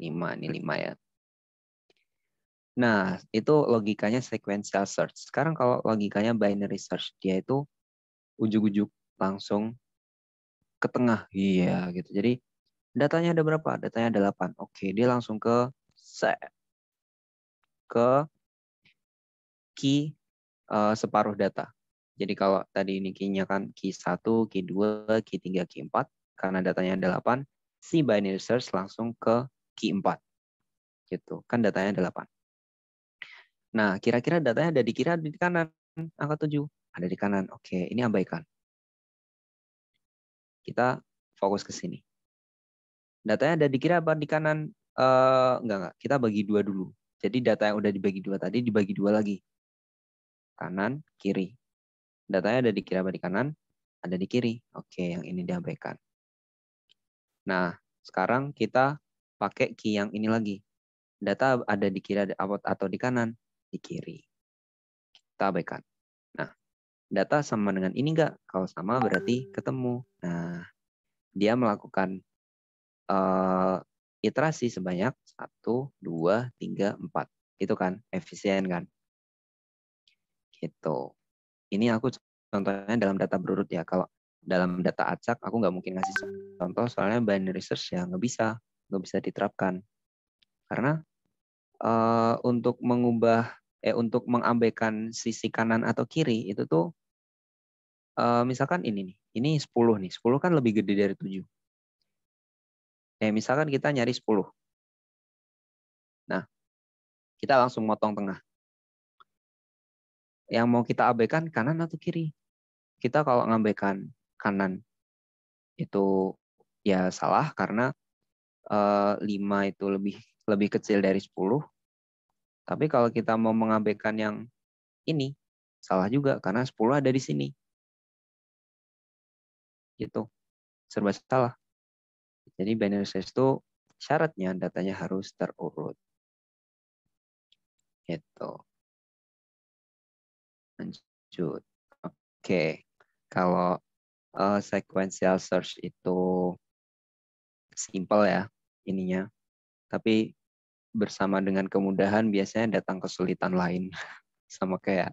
Speaker 2: 5, ini 5 ya. Nah, itu logikanya sequential search. Sekarang kalau logikanya binary search, dia itu ujuk-ujuk langsung ke tengah. Iya, gitu. Jadi datanya ada berapa? Datanya ada 8. Oke, dia langsung ke set ke key uh, separuh data. Jadi kalau tadi ini key-nya kan key 1, key 2, key 3, key 4, karena datanya ada 8, si binary search langsung ke key 4. Gitu, kan datanya ada 8. Nah, kira-kira datanya ada di kiri ada di kanan, angka 7. Ada di kanan, oke, ini abaikan. Kita fokus ke sini. Datanya ada di kiri apa di kanan? Uh, enggak, enggak. Kita bagi dua dulu. Jadi data yang udah dibagi dua tadi dibagi dua lagi kanan, kiri. Datanya ada di kiri apa di kanan? Ada di kiri. Oke, yang ini diabaikan. Nah, sekarang kita pakai key yang ini lagi. Data ada di kiri atau di kanan? Di kiri. Kita abaikan. Nah, data sama dengan ini enggak? Kalau sama berarti ketemu. Nah, dia melakukan uh, iterasi sebanyak 1, 2, 3, 4. Itu kan efisien kan? gitu. Ini aku contohnya dalam data berurut ya. Kalau dalam data acak aku nggak mungkin ngasih contoh soalnya binary research ya nggak bisa nggak bisa diterapkan karena uh, untuk mengubah eh untuk mengambilkan sisi kanan atau kiri itu tuh uh, misalkan ini nih ini 10 nih 10 kan lebih gede dari 7
Speaker 1: eh misalkan kita nyari 10 nah
Speaker 2: kita langsung motong tengah yang mau kita abaikan kanan atau kiri? Kita kalau ngabaikan kanan itu ya salah karena eh, lima 5 itu lebih lebih kecil dari 10. Tapi kalau kita mau mengabaikan yang ini salah juga karena 10 ada di sini. Gitu. Serba salah.
Speaker 1: Jadi binary search itu syaratnya datanya harus terurut. Gitu lanjut
Speaker 2: oke okay. kalau uh, sequential search itu simple ya ininya tapi bersama dengan kemudahan biasanya datang kesulitan lain sama kayak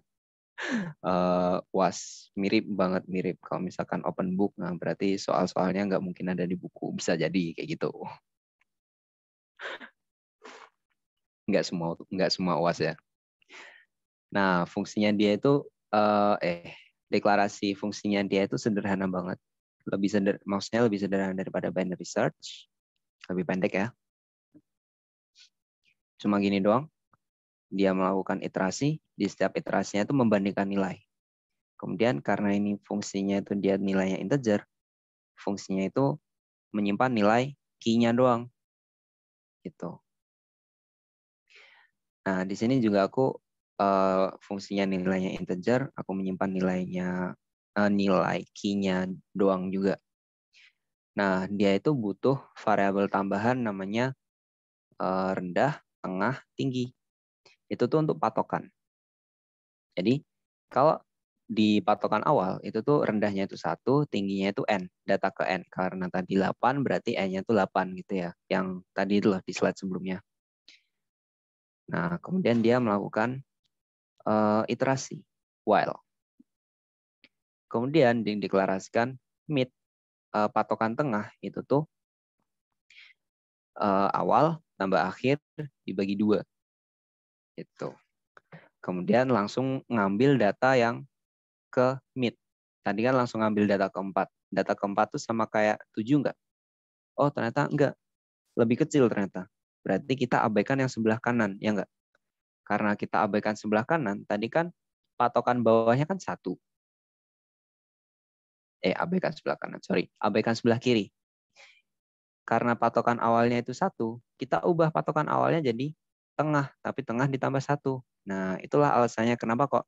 Speaker 2: uh, was mirip banget mirip kalau misalkan open book nah berarti soal-soalnya nggak mungkin ada di buku bisa jadi kayak gitu nggak semua nggak semua was ya Nah, fungsinya dia itu uh, eh deklarasi fungsinya dia itu sederhana banget. Lebih seder maksudnya lebih sederhana daripada binary search. Lebih pendek ya. Cuma gini doang. Dia melakukan iterasi, di setiap iterasinya itu membandingkan nilai. Kemudian karena ini fungsinya itu dia nilainya integer, fungsinya itu menyimpan nilai key-nya doang. Gitu. Nah, di sini juga aku uh, fungsinya nilainya integer, aku menyimpan nilainya uh, nilai key-nya doang juga. Nah, dia itu butuh variabel tambahan namanya uh, rendah, tengah, tinggi. Itu tuh untuk patokan. Jadi, kalau di patokan awal itu tuh rendahnya itu satu, tingginya itu n, data ke n karena tadi 8 berarti n-nya itu 8 gitu ya. Yang tadi itu di slide sebelumnya. Nah, kemudian dia melakukan uh, iterasi while. Kemudian dideklarasikan mid uh, patokan tengah itu tuh uh, awal tambah akhir dibagi dua itu. Kemudian langsung ngambil data yang ke mid. Tadi kan langsung ngambil data keempat. Data keempat tuh sama kayak tujuh enggak? Oh ternyata enggak. Lebih kecil ternyata. Berarti kita abaikan yang sebelah kanan, ya enggak? Karena kita abaikan sebelah kanan, tadi kan patokan bawahnya kan satu. Eh, abaikan sebelah kanan, sorry. Abaikan sebelah kiri. Karena patokan awalnya itu satu, kita ubah patokan awalnya jadi tengah, tapi tengah ditambah satu. Nah, itulah alasannya kenapa kok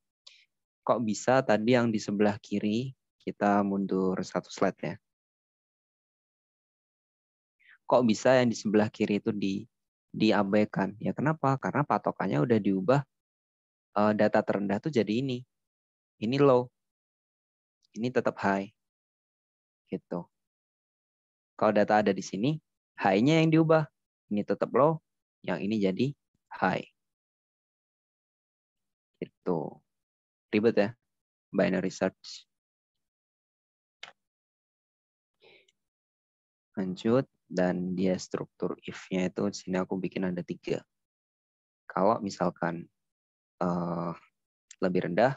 Speaker 2: kok bisa tadi yang di sebelah kiri kita mundur satu slide ya. Kok bisa yang di sebelah kiri itu di diabaikan. Ya kenapa? Karena patokannya udah diubah uh, data terendah tuh jadi ini. Ini low. Ini tetap high. Gitu. Kalau data ada di sini, high-nya yang diubah. Ini tetap low, yang ini jadi high. Gitu. Ribet ya binary search. Lanjut dan dia struktur if-nya itu sini aku bikin ada tiga. Kalau misalkan uh, lebih rendah,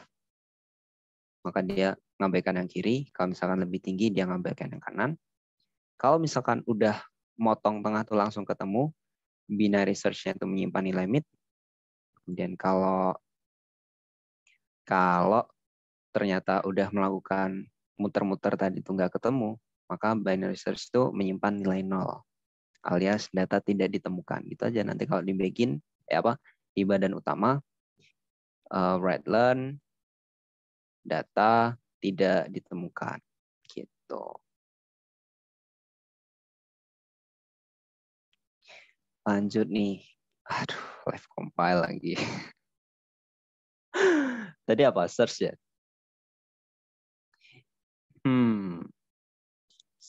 Speaker 2: maka dia ngabaikan yang kiri. Kalau misalkan lebih tinggi, dia ngabaikan yang kanan. Kalau misalkan udah motong tengah tuh langsung ketemu, binary search-nya itu menyimpan nilai mid. Kemudian kalau kalau ternyata udah melakukan muter-muter tadi itu nggak ketemu, maka binary search itu menyimpan nilai nol alias data tidak ditemukan. gitu aja nanti kalau di begin ya eh, apa di badan utama uh, write learn data
Speaker 1: tidak ditemukan gitu. Lanjut nih. Aduh, live compile lagi. Tadi apa? Search ya? Hmm,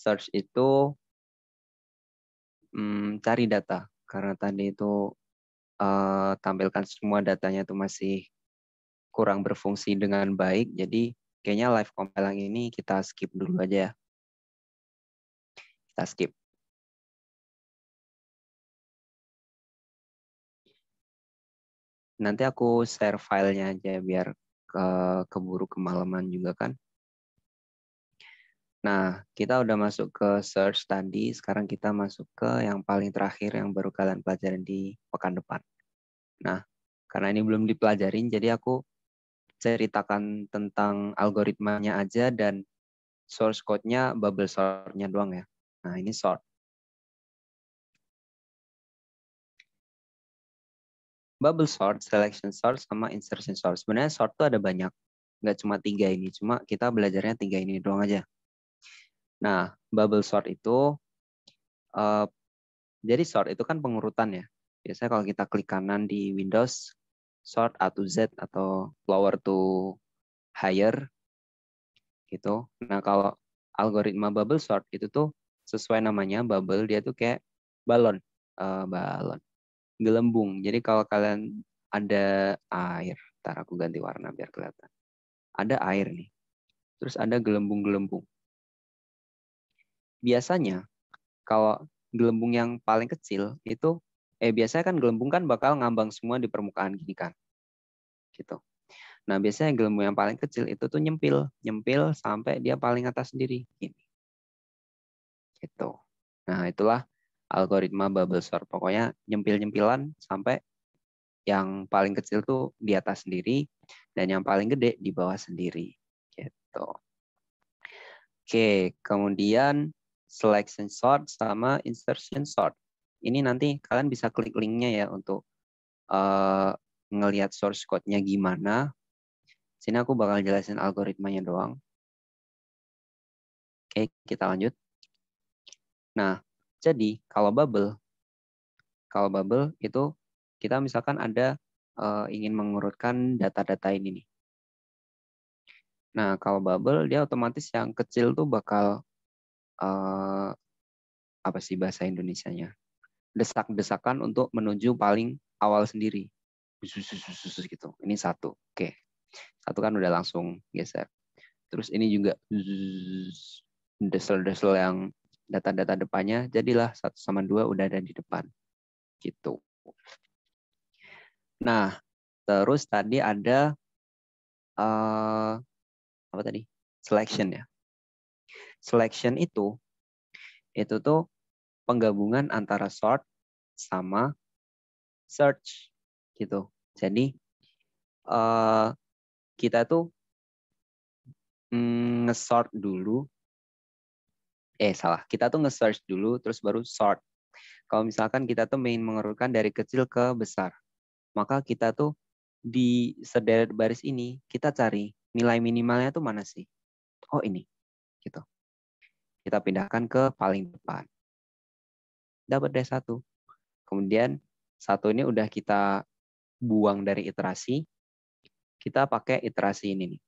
Speaker 1: search itu
Speaker 2: hmm, cari data karena tadi itu uh, tampilkan semua datanya itu masih kurang berfungsi dengan baik. Jadi kayaknya live compiling ini kita skip dulu aja ya. Kita skip. Nanti aku share filenya aja biar keburu kemalaman juga kan. Nah, kita udah masuk ke search tadi, sekarang kita masuk ke yang paling terakhir yang baru kalian pelajarin di pekan depan. Nah, karena ini belum dipelajarin, jadi aku ceritakan tentang algoritmanya aja dan source code-nya bubble sort-nya doang ya. Nah, ini sort. Bubble sort, selection sort, sama insertion sort. Sebenarnya sort itu ada banyak. Nggak cuma tiga ini, cuma kita belajarnya tiga ini doang aja. Nah, bubble sort itu uh, jadi sort itu kan pengurutan ya. Biasanya kalau kita klik kanan di Windows, sort A to Z atau lower to higher gitu. Nah, kalau algoritma bubble sort itu tuh sesuai namanya bubble dia tuh kayak balon, uh, balon, gelembung. Jadi kalau kalian ada air, ntar aku ganti warna biar kelihatan. Ada air nih. Terus ada gelembung-gelembung biasanya kalau gelembung yang paling kecil itu eh biasanya kan gelembung kan bakal ngambang semua di permukaan gini kan. Gitu. Nah, biasanya gelembung yang paling kecil itu tuh nyempil, nyempil sampai dia paling atas sendiri gini. Gitu. Nah, itulah algoritma bubble sort. Pokoknya nyempil-nyempilan sampai yang paling kecil tuh di atas sendiri dan yang paling gede di bawah sendiri gitu. Oke, kemudian selection sort sama insertion sort. Ini nanti kalian bisa klik linknya ya untuk uh, ngelihat source code-nya gimana. Sini aku bakal jelasin algoritmanya doang. Oke, kita lanjut. Nah, jadi kalau bubble, kalau bubble itu kita misalkan ada uh, ingin mengurutkan data-data ini nih. Nah, kalau bubble dia otomatis yang kecil tuh bakal uh, apa sih bahasa Indonesianya desak-desakan untuk menuju paling awal sendiri gitu ini satu oke satu kan udah langsung geser terus ini juga desel-desel yang data-data depannya jadilah satu sama dua udah ada di depan gitu nah terus tadi ada uh, apa tadi selection ya selection itu itu tuh penggabungan antara sort sama search gitu. Jadi eh, kita tuh mm, nge-sort dulu eh salah, kita tuh nge-search dulu terus baru sort. Kalau misalkan kita tuh main mengerutkan dari kecil ke besar, maka kita tuh di sederet baris ini kita cari nilai minimalnya tuh mana sih? Oh ini, gitu. Kita pindahkan ke paling depan. Dapat D1. Kemudian satu ini udah kita buang dari iterasi. Kita pakai iterasi ini nih.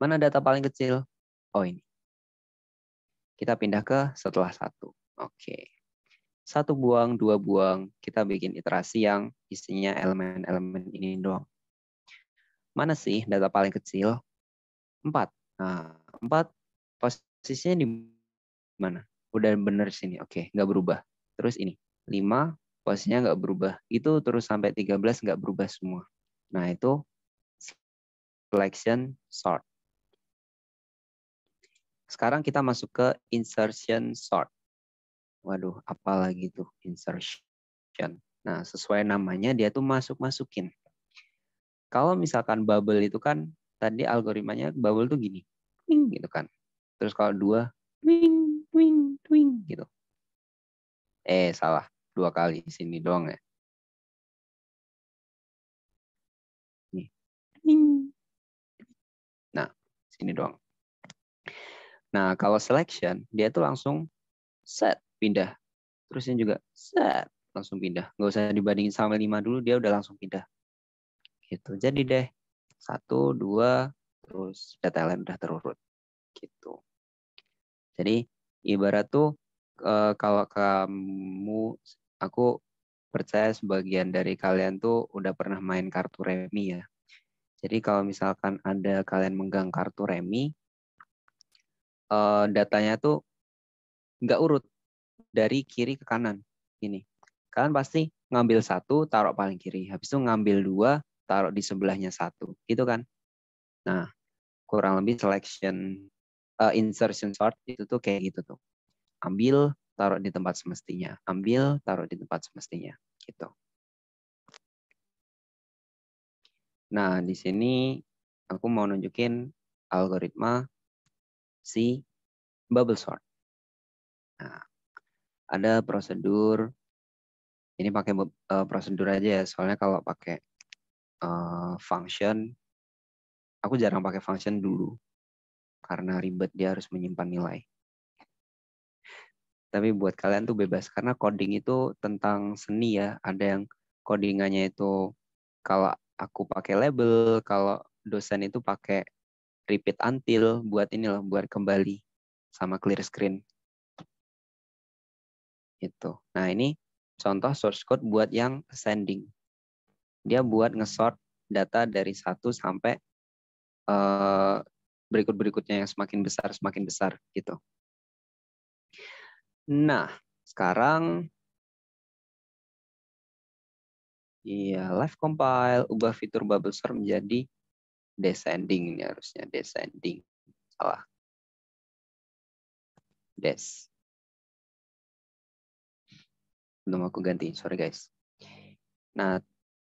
Speaker 2: Mana data paling kecil? Oh ini. Kita pindah ke setelah satu. Oke. Satu buang, dua buang. Kita bikin iterasi yang isinya elemen-elemen ini doang. Mana sih data paling kecil? empat, Nah, empat posisinya di mana? Udah oh, bener sini. Oke, nggak berubah. Terus ini, 5 posisinya nggak berubah. Itu terus sampai 13 nggak berubah semua. Nah, itu selection sort. Sekarang kita masuk ke insertion sort. Waduh, apalagi tuh insertion. Nah, sesuai namanya dia tuh masuk-masukin. Kalau misalkan bubble itu kan tadi algoritmanya bubble tuh gini. Ping gitu kan. Terus kalau dua, twing, twing, twing gitu. Eh, salah. Dua kali. Sini doang ya. Nah, sini doang. Nah, kalau selection, dia tuh langsung set, pindah. Terus ini juga set, langsung pindah. Nggak usah dibandingin sama lima dulu, dia udah langsung pindah. Gitu. Jadi deh, satu, dua, terus data lain udah terurut. Gitu. Jadi ibarat tuh e, kalau kamu aku percaya sebagian dari kalian tuh udah pernah main kartu remi ya. Jadi kalau misalkan ada kalian menggang kartu remi, e, datanya tuh nggak urut dari kiri ke kanan. Ini kalian pasti ngambil satu taruh paling kiri, habis itu ngambil dua taruh di sebelahnya satu, gitu kan? Nah kurang lebih selection uh, insertion sort itu tuh kayak gitu tuh. Ambil, taruh di tempat semestinya. Ambil, taruh di tempat semestinya. Gitu. Nah, di sini aku mau nunjukin algoritma si bubble sort. Nah, ada prosedur ini pakai uh, prosedur aja ya soalnya kalau pakai uh, function aku jarang pakai function dulu karena ribet dia harus menyimpan nilai. Tapi buat kalian tuh bebas karena coding itu tentang seni ya. Ada yang codingannya itu kalau aku pakai label, kalau dosen itu pakai repeat until buat inilah buat kembali sama clear screen. Itu. Nah, ini contoh source code buat yang ascending. Dia buat ngesort data dari 1 sampai eh, berikut-berikutnya yang semakin besar, semakin besar gitu.
Speaker 1: Nah, sekarang Iya, live compile, ubah fitur bubble sort menjadi descending ini harusnya descending. Salah. Des.
Speaker 2: Belum aku ganti, sorry guys. Nah,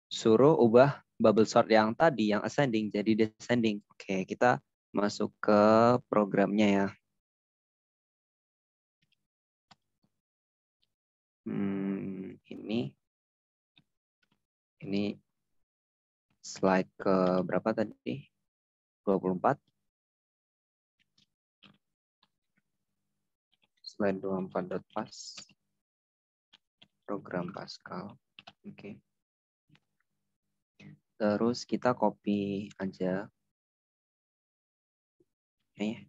Speaker 2: suruh ubah bubble sort yang tadi yang ascending jadi descending. Oke, kita masuk ke programnya ya.
Speaker 1: Hmm, ini ini slide ke berapa tadi? 24. Slide 24.
Speaker 2: pas Program Pascal. Oke. Okay. Terus kita copy aja ya.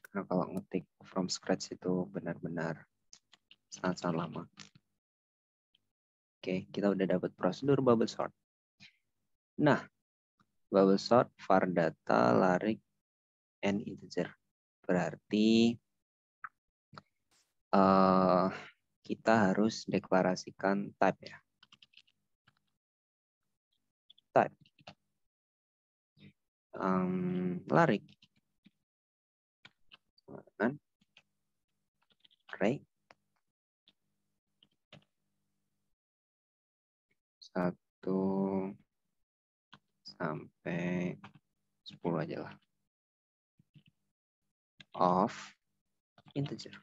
Speaker 2: Karena kalau ngetik from scratch itu benar-benar sangat-sangat lama. Oke, kita udah dapat prosedur bubble sort. Nah, bubble sort var data larik n integer. Berarti uh, kita harus deklarasikan type ya.
Speaker 1: um, larik. Kan? Right. Satu sampai sepuluh aja lah. Of integer.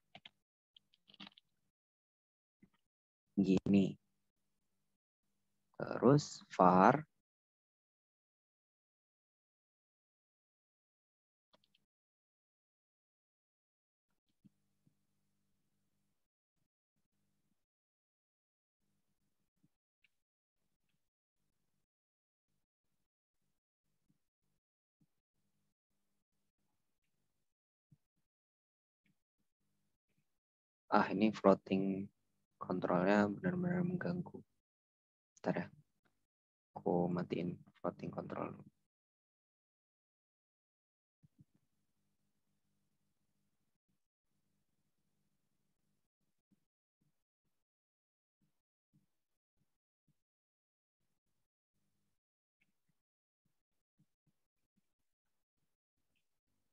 Speaker 1: Gini. Terus far. ah ini floating kontrolnya
Speaker 3: benar-benar mengganggu.
Speaker 1: Bentar ya. Aku matiin floating control.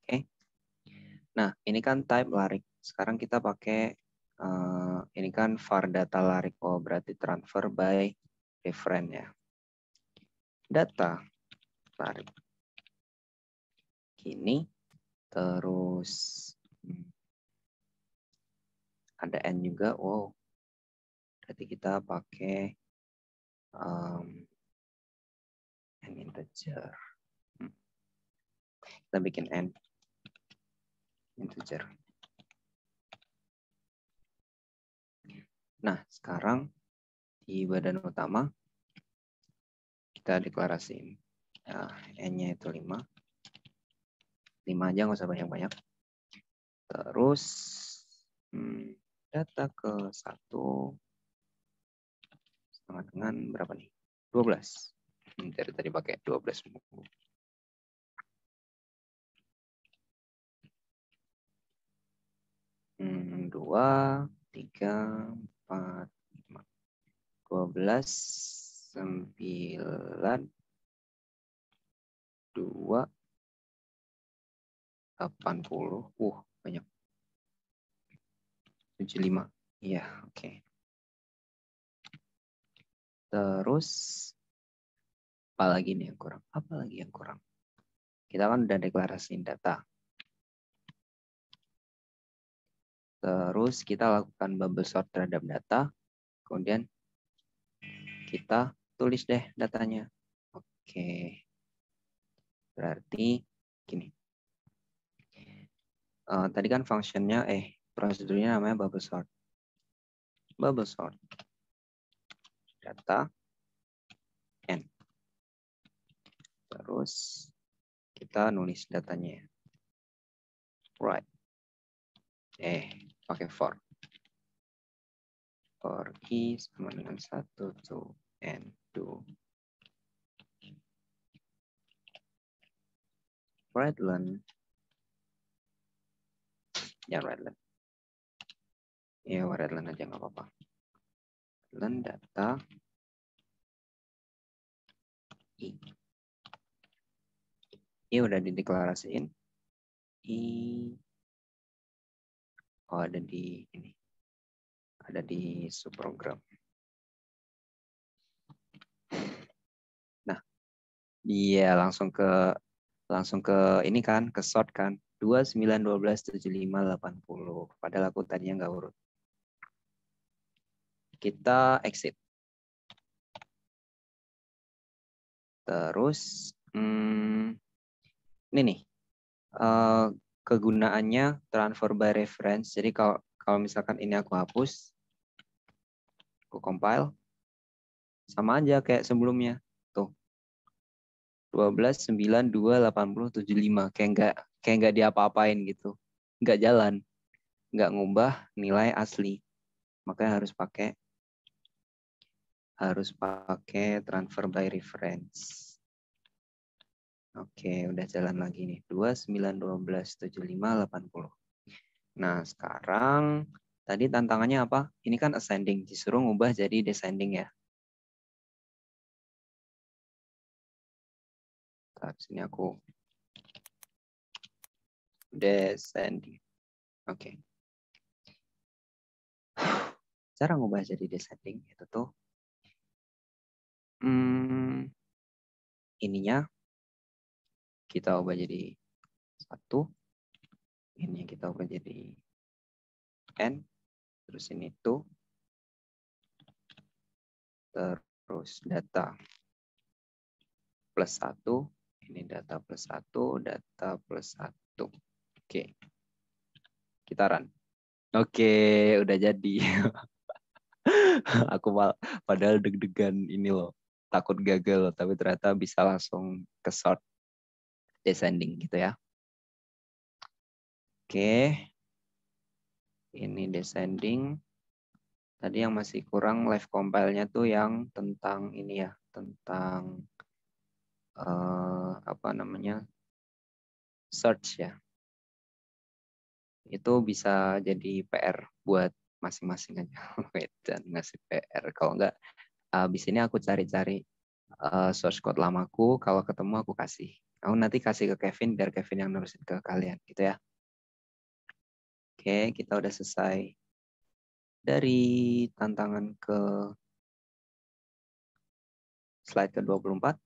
Speaker 3: Oke.
Speaker 2: Nah, ini kan type larik. Sekarang kita pakai uh, ini kan var data lari, lariko berarti transfer by reference ya. Data lari. kini terus
Speaker 1: hmm. ada n juga. Wow. Berarti kita pakai um, n integer. Hmm. Kita bikin n integer. Nah,
Speaker 2: sekarang di badan utama kita deklarasiin. Nah, N-nya itu 5. 5 aja nggak usah banyak-banyak. Terus hmm, data ke 1 sama dengan berapa nih? 12.
Speaker 3: Hmm, dari tadi pakai 12 minggu.
Speaker 2: Hmm, 2, 3, 4 empat, lima, dua belas, sembilan,
Speaker 1: dua, delapan puluh. Uh, banyak. Tujuh lima. Iya, oke. Terus, apa lagi nih yang kurang? Apa lagi yang kurang? Kita kan udah deklarasiin data.
Speaker 2: Terus kita lakukan bubble sort terhadap data. Kemudian kita tulis deh datanya. Oke. Berarti gini. Uh, tadi kan fungsinya eh prosedurnya namanya bubble sort. Bubble sort. Data. N.
Speaker 1: Terus kita nulis datanya. Right. Eh, pakai for. For i sama dengan 1, 2, n, 2. Redland. Ya, Redland. Ya, Redland aja nggak apa-apa. Redland
Speaker 3: data i.
Speaker 1: I udah dideklarasiin. I Oh, ada di ini. Ada di subprogram.
Speaker 2: Nah, iya langsung ke langsung ke ini kan, ke short kan. 29127580. Padahal aku tadinya nggak urut.
Speaker 1: Kita exit. Terus,
Speaker 2: hmm, ini nih. Uh, kegunaannya transfer by reference. Jadi kalau kalau misalkan ini aku hapus, aku compile, sama aja kayak sebelumnya. Tuh. 12, 9, 2, 80, 75. Kayak nggak kayak nggak diapa-apain gitu. Nggak jalan. Nggak ngubah nilai asli. Makanya harus pakai harus pakai transfer by reference. Oke, udah jalan lagi nih. 2, 9, 12, 7, 5, 80. Nah, sekarang tadi tantangannya apa? Ini kan ascending, disuruh ngubah jadi descending ya.
Speaker 1: Bentar, sini aku descending. Oke. Okay. Cara ngubah jadi descending itu tuh hmm, ininya kita ubah jadi satu Ini kita ubah jadi N. Terus ini tuh
Speaker 2: Terus data plus satu Ini data plus satu data plus satu Oke. Kita run. Oke, udah jadi. Aku mal, padahal deg-degan ini loh. Takut gagal, tapi ternyata bisa langsung ke short descending gitu ya. Oke. Ini descending. Tadi yang masih kurang live compile-nya tuh yang tentang ini ya, tentang uh, apa namanya? search ya. Itu bisa jadi PR buat masing-masing aja. Wait, dan ngasih PR. Kalau enggak habis ini aku cari-cari uh, source code lamaku, kalau ketemu aku kasih. Aku nanti kasih ke Kevin biar Kevin yang nulisin ke kalian gitu ya. Oke, kita udah selesai dari tantangan
Speaker 1: ke slide ke-24.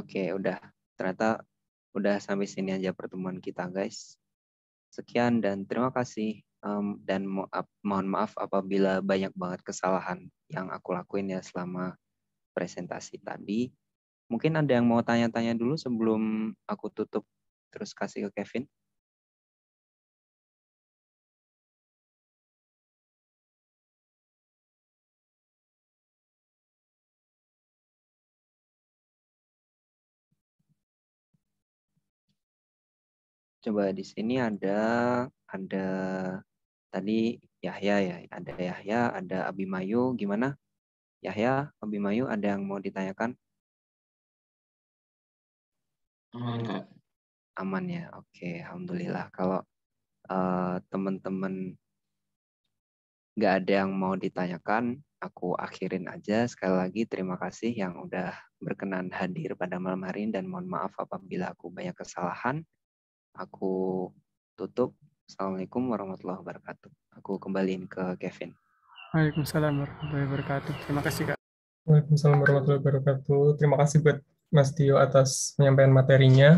Speaker 2: Oke, udah. Ternyata udah sampai sini aja pertemuan kita, guys. Sekian dan terima kasih. Um, dan mo mohon maaf apabila banyak banget kesalahan yang aku lakuin ya selama presentasi tadi. Mungkin ada yang mau tanya-tanya dulu sebelum aku tutup terus kasih ke Kevin. Coba di sini ada ada tadi Yahya ya, ada Yahya, ada Abimayu, gimana Yahya, Mayu, ada yang mau ditanyakan? Aman, Kak. Aman ya, oke. Alhamdulillah. Kalau teman eh, teman-teman nggak ada yang mau ditanyakan, aku akhirin aja. Sekali lagi terima kasih yang udah berkenan hadir pada malam hari ini dan mohon maaf apabila aku banyak kesalahan. Aku tutup. Assalamualaikum warahmatullahi wabarakatuh. Aku kembaliin ke Kevin.
Speaker 5: Waalaikumsalam
Speaker 4: warahmatullahi wabarakatuh. Terima kasih Kak.
Speaker 5: Waalaikumsalam warahmatullahi wabarakatuh. Terima kasih buat Mas Tio atas penyampaian materinya.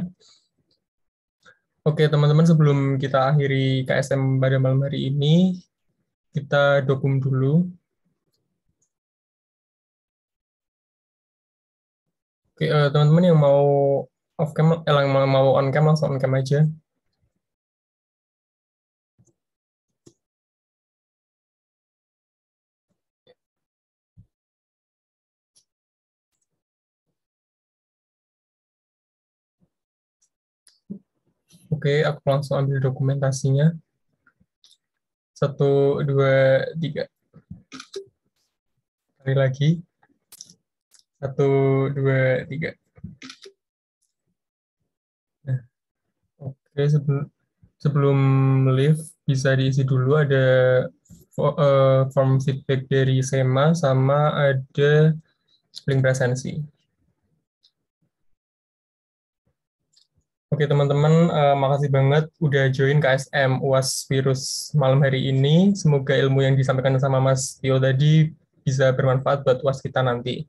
Speaker 5: Oke teman-teman sebelum kita akhiri KSM pada malam hari ini, kita dokum dulu.
Speaker 1: Oke, eh, teman-teman yang mau off cam, eh, yang mau on cam langsung on cam aja.
Speaker 5: Oke, aku langsung ambil dokumentasinya. Satu, dua, tiga. Sekali lagi. Satu, dua, tiga. Nah, oke, sebelum, sebelum live bisa diisi dulu ada eh, form feedback dari SEMA sama ada link presensi. Oke teman-teman, uh, makasih banget udah join KSM UAS Virus malam hari ini. Semoga ilmu yang disampaikan sama Mas Tio tadi bisa bermanfaat buat UAS kita nanti.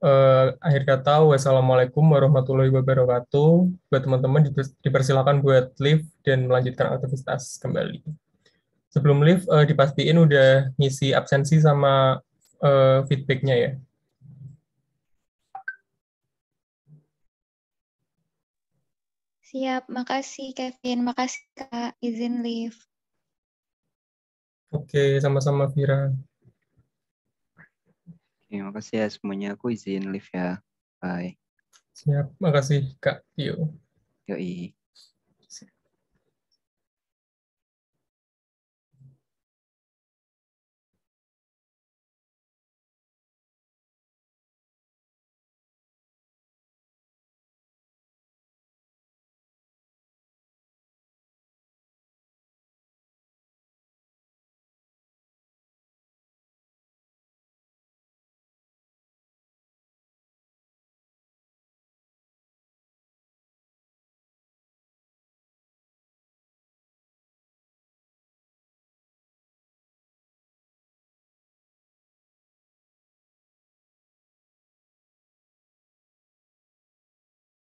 Speaker 5: Uh, akhir kata, wassalamualaikum warahmatullahi wabarakatuh. Buat teman-teman dipersilakan buat live dan melanjutkan aktivitas kembali. Sebelum live, uh, dipastiin udah ngisi absensi sama uh, feedbacknya ya.
Speaker 1: Siap, makasih Kevin, makasih Kak, izin leave.
Speaker 5: Oke, sama-sama Vira.
Speaker 2: Oke, makasih ya semuanya. Aku izin leave ya.
Speaker 5: Bye. Siap, makasih Kak
Speaker 1: Tio. Yoi.